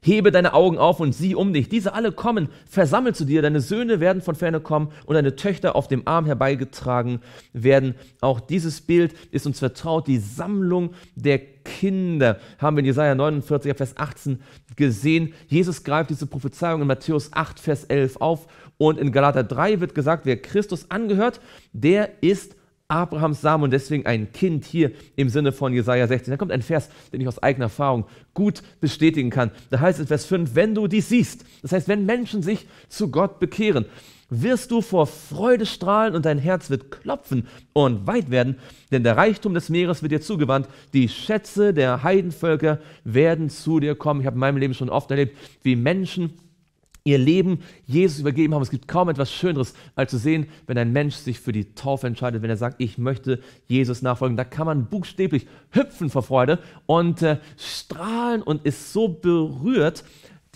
Hebe deine Augen auf und sieh um dich. Diese alle kommen, versammelt zu dir. Deine Söhne werden von ferne kommen und deine Töchter auf dem Arm herbeigetragen werden. Auch dieses Bild ist uns vertraut. Die Sammlung der Kinder haben wir in Jesaja 49, Vers 18 gesehen. Jesus greift diese Prophezeiung in Matthäus 8, Vers 11 auf. Und in Galater 3 wird gesagt, wer Christus angehört, der ist Abrahams Samen und deswegen ein Kind hier im Sinne von Jesaja 16. Da kommt ein Vers, den ich aus eigener Erfahrung gut bestätigen kann. Da heißt es Vers 5, wenn du dies siehst, das heißt, wenn Menschen sich zu Gott bekehren, wirst du vor Freude strahlen und dein Herz wird klopfen und weit werden, denn der Reichtum des Meeres wird dir zugewandt, die Schätze der Heidenvölker werden zu dir kommen. Ich habe in meinem Leben schon oft erlebt, wie Menschen ihr Leben Jesus übergeben haben. Es gibt kaum etwas Schöneres, als zu sehen, wenn ein Mensch sich für die Taufe entscheidet, wenn er sagt, ich möchte Jesus nachfolgen. Da kann man buchstäblich hüpfen vor Freude und äh, strahlen und ist so berührt.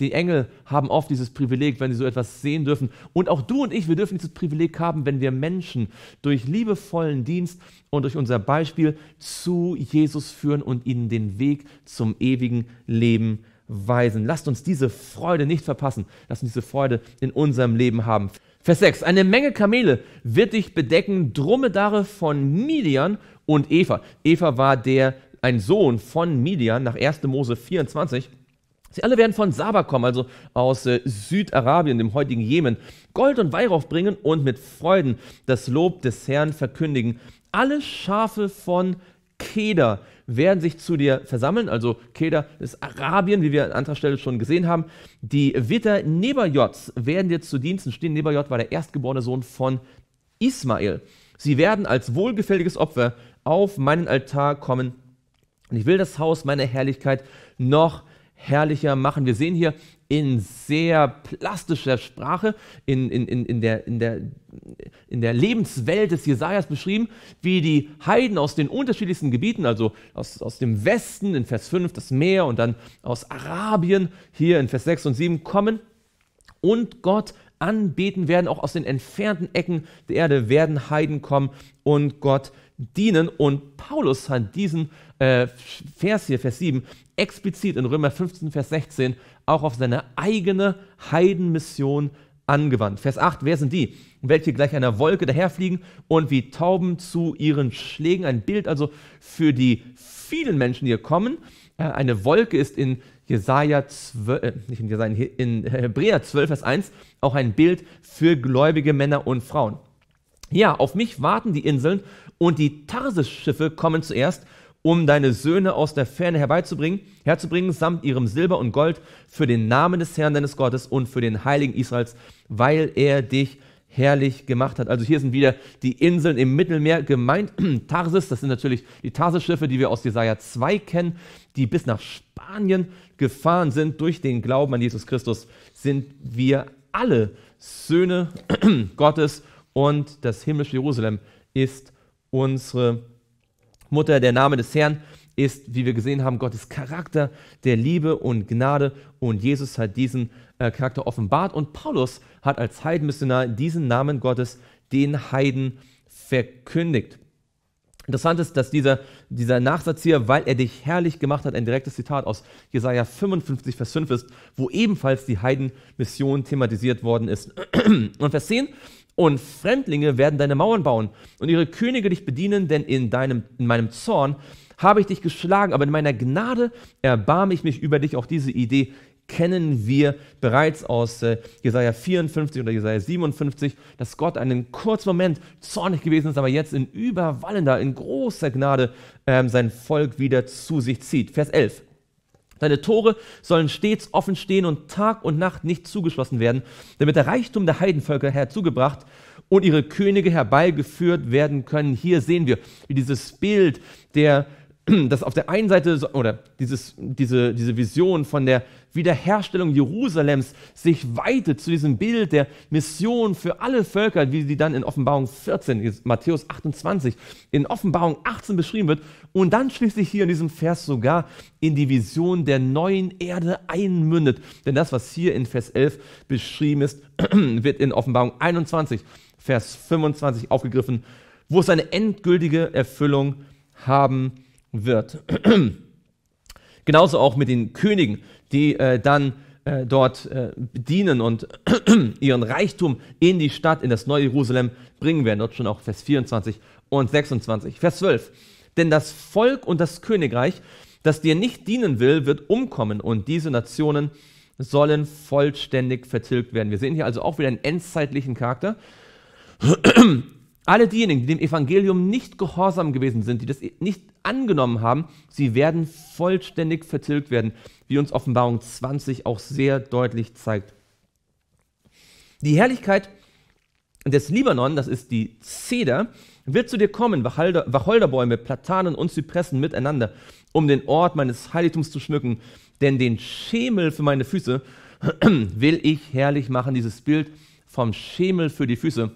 Die Engel haben oft dieses Privileg, wenn sie so etwas sehen dürfen. Und auch du und ich, wir dürfen dieses Privileg haben, wenn wir Menschen durch liebevollen Dienst und durch unser Beispiel zu Jesus führen und ihnen den Weg zum ewigen Leben Weisen. Lasst uns diese Freude nicht verpassen. Lasst uns diese Freude in unserem Leben haben. Vers 6. Eine Menge Kamele wird dich bedecken, Dromedare von Midian und Eva. Eva war der, ein Sohn von Midian nach 1. Mose 24. Sie alle werden von Saba kommen, also aus äh, Südarabien, dem heutigen Jemen, Gold und Weihrauch bringen und mit Freuden das Lob des Herrn verkündigen. Alle Schafe von Keder werden sich zu dir versammeln. Also Keder ist Arabien, wie wir an anderer Stelle schon gesehen haben. Die Witter Nebajots werden dir zu Diensten stehen. Nebajot war der erstgeborene Sohn von Ismael. Sie werden als wohlgefälliges Opfer auf meinen Altar kommen. Und ich will das Haus meiner Herrlichkeit noch herrlicher machen. Wir sehen hier, in sehr plastischer Sprache, in, in, in, in, der, in, der, in der Lebenswelt des Jesajas beschrieben, wie die Heiden aus den unterschiedlichsten Gebieten, also aus, aus dem Westen in Vers 5 das Meer und dann aus Arabien hier in Vers 6 und 7 kommen und Gott anbeten werden, auch aus den entfernten Ecken der Erde werden Heiden kommen und Gott dienen. Und Paulus hat diesen äh, Vers hier, Vers 7, explizit in Römer 15, Vers 16 auch auf seine eigene Heidenmission angewandt. Vers 8, wer sind die, welche gleich einer Wolke daherfliegen und wie Tauben zu ihren Schlägen? Ein Bild also für die vielen Menschen, die hier kommen. Äh, eine Wolke ist in Jesaja 12, äh, nicht in Jesaja, in Hebräer 12, Vers 1 auch ein Bild für gläubige Männer und Frauen. Ja, auf mich warten die Inseln und die tarsis kommen zuerst um deine Söhne aus der Ferne herbeizubringen, herzubringen, samt ihrem Silber und Gold für den Namen des Herrn deines Gottes und für den Heiligen Israels, weil er dich herrlich gemacht hat. Also hier sind wieder die Inseln im Mittelmeer gemeint. Tarsis, das sind natürlich die Tarsis-Schiffe, die wir aus Jesaja 2 kennen, die bis nach Spanien gefahren sind. Durch den Glauben an Jesus Christus sind wir alle Söhne Gottes und das himmlische Jerusalem ist unsere Mutter, der Name des Herrn ist, wie wir gesehen haben, Gottes Charakter der Liebe und Gnade. Und Jesus hat diesen äh, Charakter offenbart. Und Paulus hat als Heidenmissionar diesen Namen Gottes den Heiden verkündigt. Interessant ist, dass dieser, dieser Nachsatz hier, weil er dich herrlich gemacht hat, ein direktes Zitat aus Jesaja 55, Vers 5 ist, wo ebenfalls die Heidenmission thematisiert worden ist. Und Vers 10 und Fremdlinge werden deine Mauern bauen und ihre Könige dich bedienen, denn in, deinem, in meinem Zorn habe ich dich geschlagen, aber in meiner Gnade erbarme ich mich über dich. Auch diese Idee kennen wir bereits aus äh, Jesaja 54 oder Jesaja 57, dass Gott einen kurzen Moment zornig gewesen ist, aber jetzt in überwallender, in großer Gnade ähm, sein Volk wieder zu sich zieht. Vers 11. Deine Tore sollen stets offen stehen und Tag und Nacht nicht zugeschlossen werden, damit der Reichtum der Heidenvölker herzugebracht und ihre Könige herbeigeführt werden können. Hier sehen wir, wie dieses Bild der dass auf der einen Seite, oder dieses, diese, diese Vision von der Wiederherstellung Jerusalems sich weitet zu diesem Bild der Mission für alle Völker, wie sie dann in Offenbarung 14, Matthäus 28, in Offenbarung 18 beschrieben wird und dann schließlich hier in diesem Vers sogar in die Vision der neuen Erde einmündet. Denn das, was hier in Vers 11 beschrieben ist, wird in Offenbarung 21, Vers 25 aufgegriffen, wo es eine endgültige Erfüllung haben wird wird. Genauso auch mit den Königen, die äh, dann äh, dort äh, dienen und ihren Reichtum in die Stadt, in das neue Jerusalem bringen werden. Dort schon auch Vers 24 und 26. Vers 12. Denn das Volk und das Königreich, das dir nicht dienen will, wird umkommen und diese Nationen sollen vollständig vertilgt werden. Wir sehen hier also auch wieder einen endzeitlichen Charakter. Alle diejenigen, die dem Evangelium nicht gehorsam gewesen sind, die das nicht angenommen haben, sie werden vollständig vertilgt werden, wie uns Offenbarung 20 auch sehr deutlich zeigt. Die Herrlichkeit des Libanon, das ist die Zeder, wird zu dir kommen, Wacholderbäume, Platanen und Zypressen miteinander, um den Ort meines Heiligtums zu schmücken. Denn den Schemel für meine Füße will ich herrlich machen, dieses Bild vom Schemel für die Füße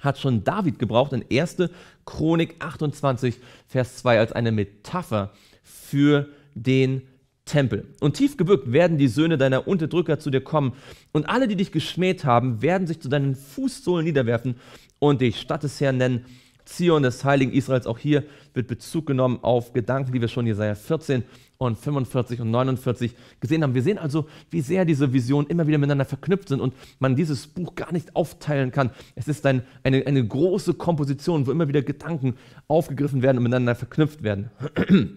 hat schon David gebraucht in 1. Chronik 28, Vers 2 als eine Metapher für den Tempel. Und tief gebückt werden die Söhne deiner Unterdrücker zu dir kommen, und alle, die dich geschmäht haben, werden sich zu deinen Fußsohlen niederwerfen und dich Stadt des Herrn nennen, Zion des Heiligen Israels. Auch hier wird Bezug genommen auf Gedanken, die wir schon in Jesaja 14 und 45 und 49 gesehen haben. Wir sehen also, wie sehr diese Visionen immer wieder miteinander verknüpft sind und man dieses Buch gar nicht aufteilen kann. Es ist ein, eine, eine große Komposition, wo immer wieder Gedanken aufgegriffen werden und miteinander verknüpft werden.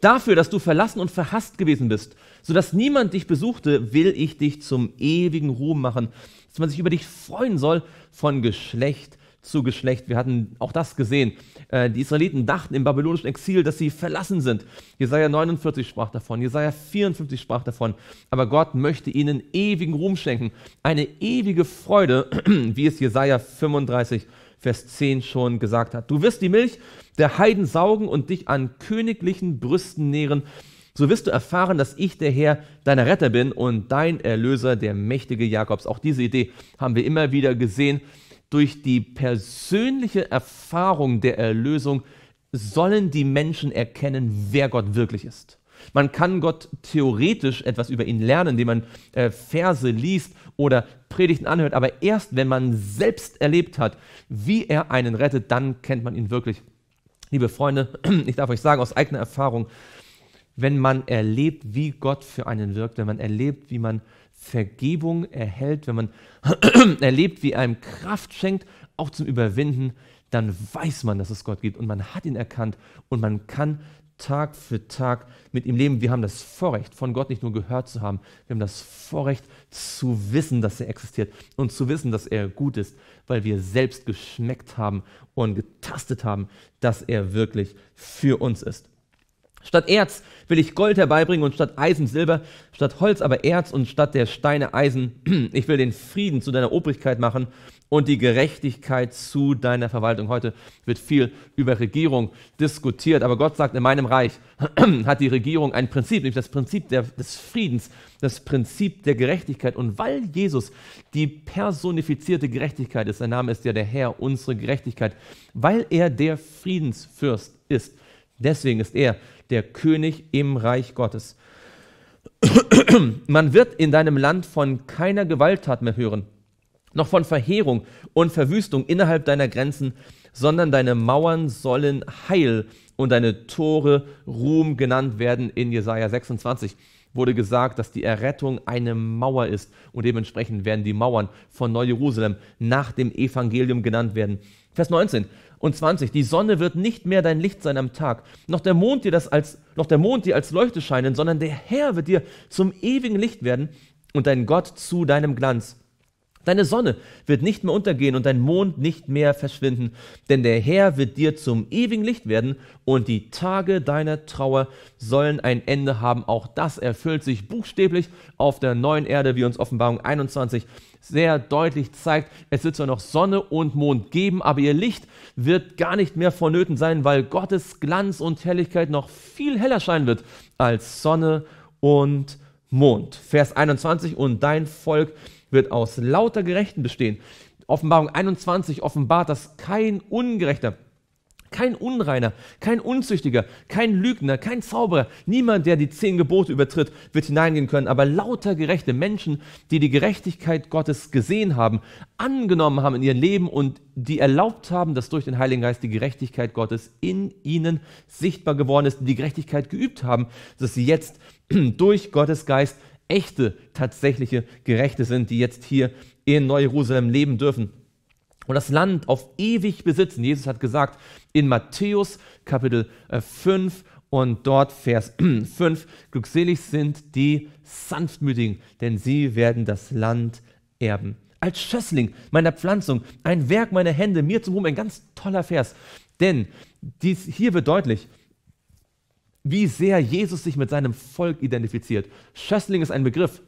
Dafür, dass du verlassen und verhasst gewesen bist, sodass niemand dich besuchte, will ich dich zum ewigen Ruhm machen, dass man sich über dich freuen soll von Geschlecht zu Geschlecht. Wir hatten auch das gesehen. Äh, die Israeliten dachten im babylonischen Exil, dass sie verlassen sind. Jesaja 49 sprach davon, Jesaja 54 sprach davon. Aber Gott möchte ihnen ewigen Ruhm schenken, eine ewige Freude, wie es Jesaja 35, Vers 10 schon gesagt hat. Du wirst die Milch der Heiden saugen und dich an königlichen Brüsten nähren. So wirst du erfahren, dass ich der Herr, deiner Retter bin und dein Erlöser, der mächtige Jakobs. Auch diese Idee haben wir immer wieder gesehen durch die persönliche Erfahrung der Erlösung sollen die Menschen erkennen, wer Gott wirklich ist. Man kann Gott theoretisch etwas über ihn lernen, indem man äh, Verse liest oder Predigten anhört, aber erst wenn man selbst erlebt hat, wie er einen rettet, dann kennt man ihn wirklich. Liebe Freunde, ich darf euch sagen aus eigener Erfahrung, wenn man erlebt, wie Gott für einen wirkt, wenn man erlebt, wie man äh, Vergebung erhält, wenn man erlebt, wie einem Kraft schenkt, auch zum Überwinden, dann weiß man, dass es Gott gibt und man hat ihn erkannt und man kann Tag für Tag mit ihm leben. Wir haben das Vorrecht, von Gott nicht nur gehört zu haben, wir haben das Vorrecht zu wissen, dass er existiert und zu wissen, dass er gut ist, weil wir selbst geschmeckt haben und getastet haben, dass er wirklich für uns ist. Statt Erz will ich Gold herbeibringen und statt Eisen Silber, statt Holz aber Erz und statt der Steine Eisen. Ich will den Frieden zu deiner Obrigkeit machen und die Gerechtigkeit zu deiner Verwaltung. Heute wird viel über Regierung diskutiert, aber Gott sagt, in meinem Reich hat die Regierung ein Prinzip, nämlich das Prinzip der, des Friedens, das Prinzip der Gerechtigkeit. Und weil Jesus die personifizierte Gerechtigkeit ist, sein Name ist ja der Herr, unsere Gerechtigkeit, weil er der Friedensfürst ist, Deswegen ist er der König im Reich Gottes. Man wird in deinem Land von keiner Gewalttat mehr hören, noch von Verheerung und Verwüstung innerhalb deiner Grenzen, sondern deine Mauern sollen heil und deine Tore Ruhm genannt werden. In Jesaja 26 wurde gesagt, dass die Errettung eine Mauer ist und dementsprechend werden die Mauern von Neu-Jerusalem nach dem Evangelium genannt werden. Vers 19 und 20. Die Sonne wird nicht mehr dein Licht sein am Tag, noch der Mond dir das als, noch der Mond dir als Leuchte scheinen, sondern der Herr wird dir zum ewigen Licht werden und dein Gott zu deinem Glanz. Deine Sonne wird nicht mehr untergehen und dein Mond nicht mehr verschwinden, denn der Herr wird dir zum ewigen Licht werden und die Tage deiner Trauer sollen ein Ende haben. Auch das erfüllt sich buchstäblich auf der neuen Erde, wie uns Offenbarung 21 sehr deutlich zeigt. Es wird zwar noch Sonne und Mond geben, aber ihr Licht wird gar nicht mehr vonnöten sein, weil Gottes Glanz und Helligkeit noch viel heller scheinen wird als Sonne und Mond. Vers 21 und dein Volk wird aus lauter Gerechten bestehen. Offenbarung 21 offenbart, dass kein Ungerechter, kein Unreiner, kein Unzüchtiger, kein Lügner, kein Zauberer, niemand, der die zehn Gebote übertritt, wird hineingehen können. Aber lauter gerechte Menschen, die die Gerechtigkeit Gottes gesehen haben, angenommen haben in ihrem Leben und die erlaubt haben, dass durch den Heiligen Geist die Gerechtigkeit Gottes in ihnen sichtbar geworden ist, die Gerechtigkeit geübt haben, dass sie jetzt durch Gottes Geist echte, tatsächliche Gerechte sind, die jetzt hier in Neu-Jerusalem leben dürfen und das Land auf ewig besitzen. Jesus hat gesagt in Matthäus Kapitel 5 äh, und dort Vers 5, glückselig sind die Sanftmütigen, denn sie werden das Land erben. Als Schössling meiner Pflanzung, ein Werk meiner Hände, mir zum Ruhm, ein ganz toller Vers. Denn dies hier wird deutlich, wie sehr Jesus sich mit seinem Volk identifiziert. Schössling ist ein Begriff,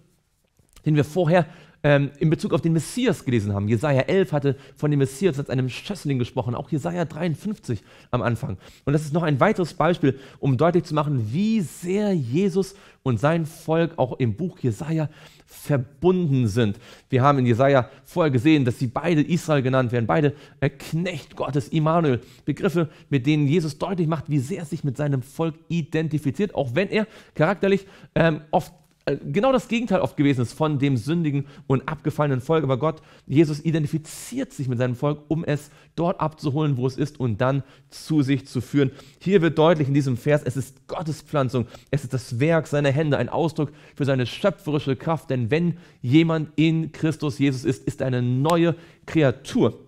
den wir vorher ähm, in Bezug auf den Messias gelesen haben. Jesaja 11 hatte von dem Messias als einem Schössling gesprochen, auch Jesaja 53 am Anfang. Und das ist noch ein weiteres Beispiel, um deutlich zu machen, wie sehr Jesus und sein Volk auch im Buch Jesaja verbunden sind. Wir haben in Jesaja vorher gesehen, dass sie beide Israel genannt werden, beide äh, Knecht Gottes, Immanuel. Begriffe, mit denen Jesus deutlich macht, wie sehr er sich mit seinem Volk identifiziert, auch wenn er charakterlich ähm, oft äh, genau das Gegenteil oft gewesen ist von dem sündigen und abgefallenen Volk. Aber Gott, Jesus identifiziert sich mit seinem Volk, um es dort abzuholen, wo es ist und dann zu sich zu führen. Hier wird deutlich in diesem Vers, es ist Gottes Pflanzung, es ist das Werk seiner Hände, ein Ausdruck für seine schöpferische Kraft. Denn wenn jemand in Christus Jesus ist, ist eine neue Kreatur.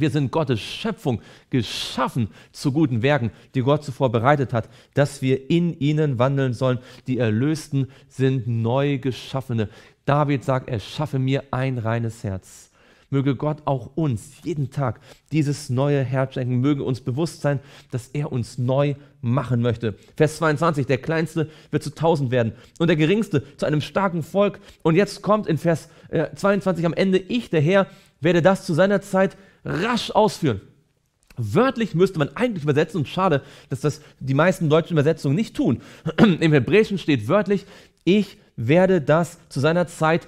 Wir sind Gottes Schöpfung, geschaffen zu guten Werken, die Gott zuvor bereitet hat, dass wir in ihnen wandeln sollen. Die Erlösten sind neu geschaffene. David sagt, er schaffe mir ein reines Herz. Möge Gott auch uns jeden Tag dieses neue Herz schenken, möge uns bewusst sein, dass er uns neu machen möchte. Vers 22, der Kleinste wird zu tausend werden und der Geringste zu einem starken Volk. Und jetzt kommt in Vers 22 äh, am Ende, ich, der Herr, werde das zu seiner Zeit rasch ausführen. Wörtlich müsste man eigentlich übersetzen, und schade, dass das die meisten deutschen Übersetzungen nicht tun. Im Hebräischen steht wörtlich, ich werde das zu seiner Zeit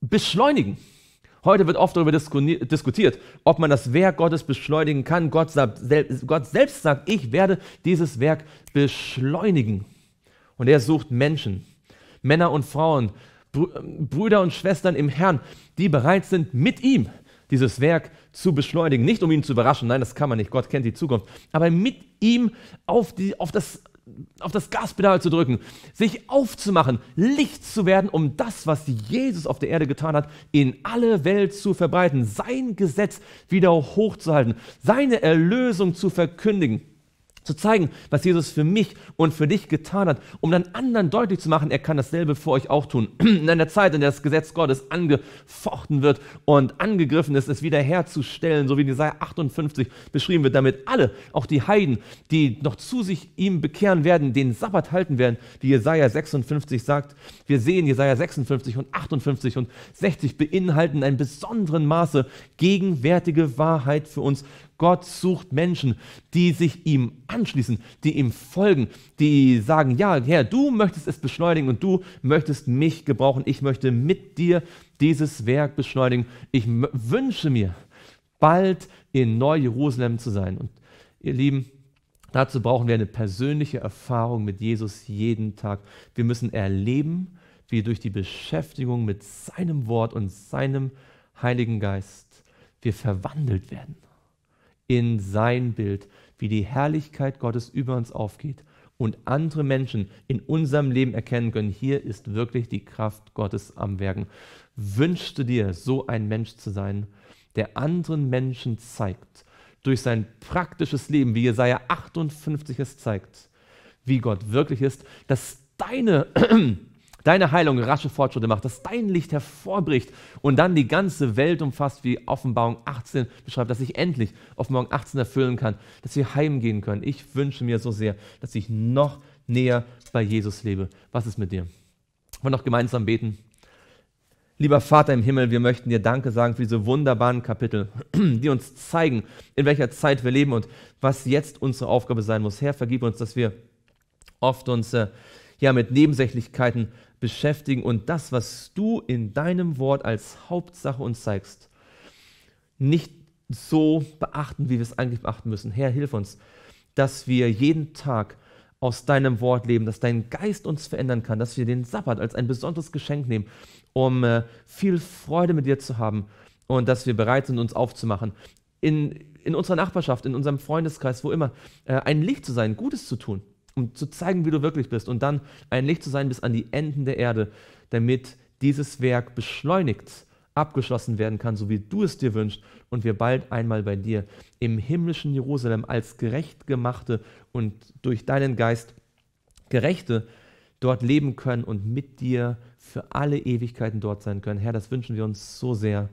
beschleunigen. Heute wird oft darüber diskutiert, ob man das Werk Gottes beschleunigen kann. Gott, sagt, Gott selbst sagt, ich werde dieses Werk beschleunigen. Und er sucht Menschen, Männer und Frauen, Brüder und Schwestern im Herrn, die bereit sind, mit ihm dieses Werk zu beschleunigen. Nicht um ihn zu überraschen, nein, das kann man nicht, Gott kennt die Zukunft, aber mit ihm auf, die, auf, das, auf das Gaspedal zu drücken, sich aufzumachen, Licht zu werden, um das, was Jesus auf der Erde getan hat, in alle Welt zu verbreiten, sein Gesetz wieder hochzuhalten, seine Erlösung zu verkündigen zu zeigen, was Jesus für mich und für dich getan hat, um dann anderen deutlich zu machen, er kann dasselbe für euch auch tun. In einer Zeit, in der das Gesetz Gottes angefochten wird und angegriffen ist, es wiederherzustellen, so wie in Jesaja 58 beschrieben wird, damit alle, auch die Heiden, die noch zu sich ihm bekehren werden, den Sabbat halten werden, wie Jesaja 56 sagt. Wir sehen Jesaja 56 und 58 und 60 beinhalten einen besonderen Maße gegenwärtige Wahrheit für uns Gott sucht Menschen, die sich ihm anschließen, die ihm folgen, die sagen, ja, Herr, du möchtest es beschleunigen und du möchtest mich gebrauchen. Ich möchte mit dir dieses Werk beschleunigen. Ich wünsche mir, bald in Neu-Jerusalem zu sein. Und ihr Lieben, dazu brauchen wir eine persönliche Erfahrung mit Jesus jeden Tag. Wir müssen erleben, wie durch die Beschäftigung mit seinem Wort und seinem Heiligen Geist wir verwandelt werden in sein Bild, wie die Herrlichkeit Gottes über uns aufgeht und andere Menschen in unserem Leben erkennen können, hier ist wirklich die Kraft Gottes am Werken. Wünschte dir, so ein Mensch zu sein, der anderen Menschen zeigt, durch sein praktisches Leben, wie Jesaja 58 es zeigt, wie Gott wirklich ist, dass deine deine Heilung rasche Fortschritte macht, dass dein Licht hervorbricht und dann die ganze Welt umfasst, wie Offenbarung 18 beschreibt, dass ich endlich Offenbarung 18 erfüllen kann, dass wir heimgehen können. Ich wünsche mir so sehr, dass ich noch näher bei Jesus lebe. Was ist mit dir? Wollen noch gemeinsam beten? Lieber Vater im Himmel, wir möchten dir Danke sagen für diese wunderbaren Kapitel, die uns zeigen, in welcher Zeit wir leben und was jetzt unsere Aufgabe sein muss. Herr, vergib uns, dass wir oft uns äh, ja mit Nebensächlichkeiten beschäftigen und das, was du in deinem Wort als Hauptsache uns zeigst, nicht so beachten, wie wir es eigentlich beachten müssen. Herr, hilf uns, dass wir jeden Tag aus deinem Wort leben, dass dein Geist uns verändern kann, dass wir den Sabbat als ein besonderes Geschenk nehmen, um äh, viel Freude mit dir zu haben und dass wir bereit sind, uns aufzumachen. In, in unserer Nachbarschaft, in unserem Freundeskreis, wo immer, äh, ein Licht zu sein, Gutes zu tun um zu zeigen, wie du wirklich bist und dann ein Licht zu sein bis an die Enden der Erde, damit dieses Werk beschleunigt abgeschlossen werden kann, so wie du es dir wünschst und wir bald einmal bei dir im himmlischen Jerusalem als gerecht gemachte und durch deinen Geist gerechte dort leben können und mit dir für alle Ewigkeiten dort sein können. Herr, das wünschen wir uns so sehr.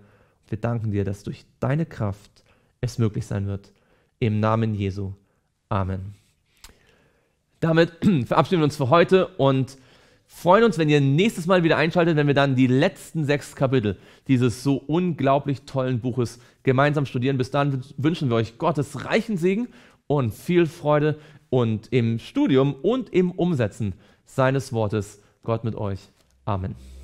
Wir danken dir, dass durch deine Kraft es möglich sein wird. Im Namen Jesu. Amen. Damit verabschieden wir uns für heute und freuen uns, wenn ihr nächstes Mal wieder einschaltet, wenn wir dann die letzten sechs Kapitel dieses so unglaublich tollen Buches gemeinsam studieren. Bis dann wünschen wir euch Gottes reichen Segen und viel Freude und im Studium und im Umsetzen seines Wortes. Gott mit euch. Amen.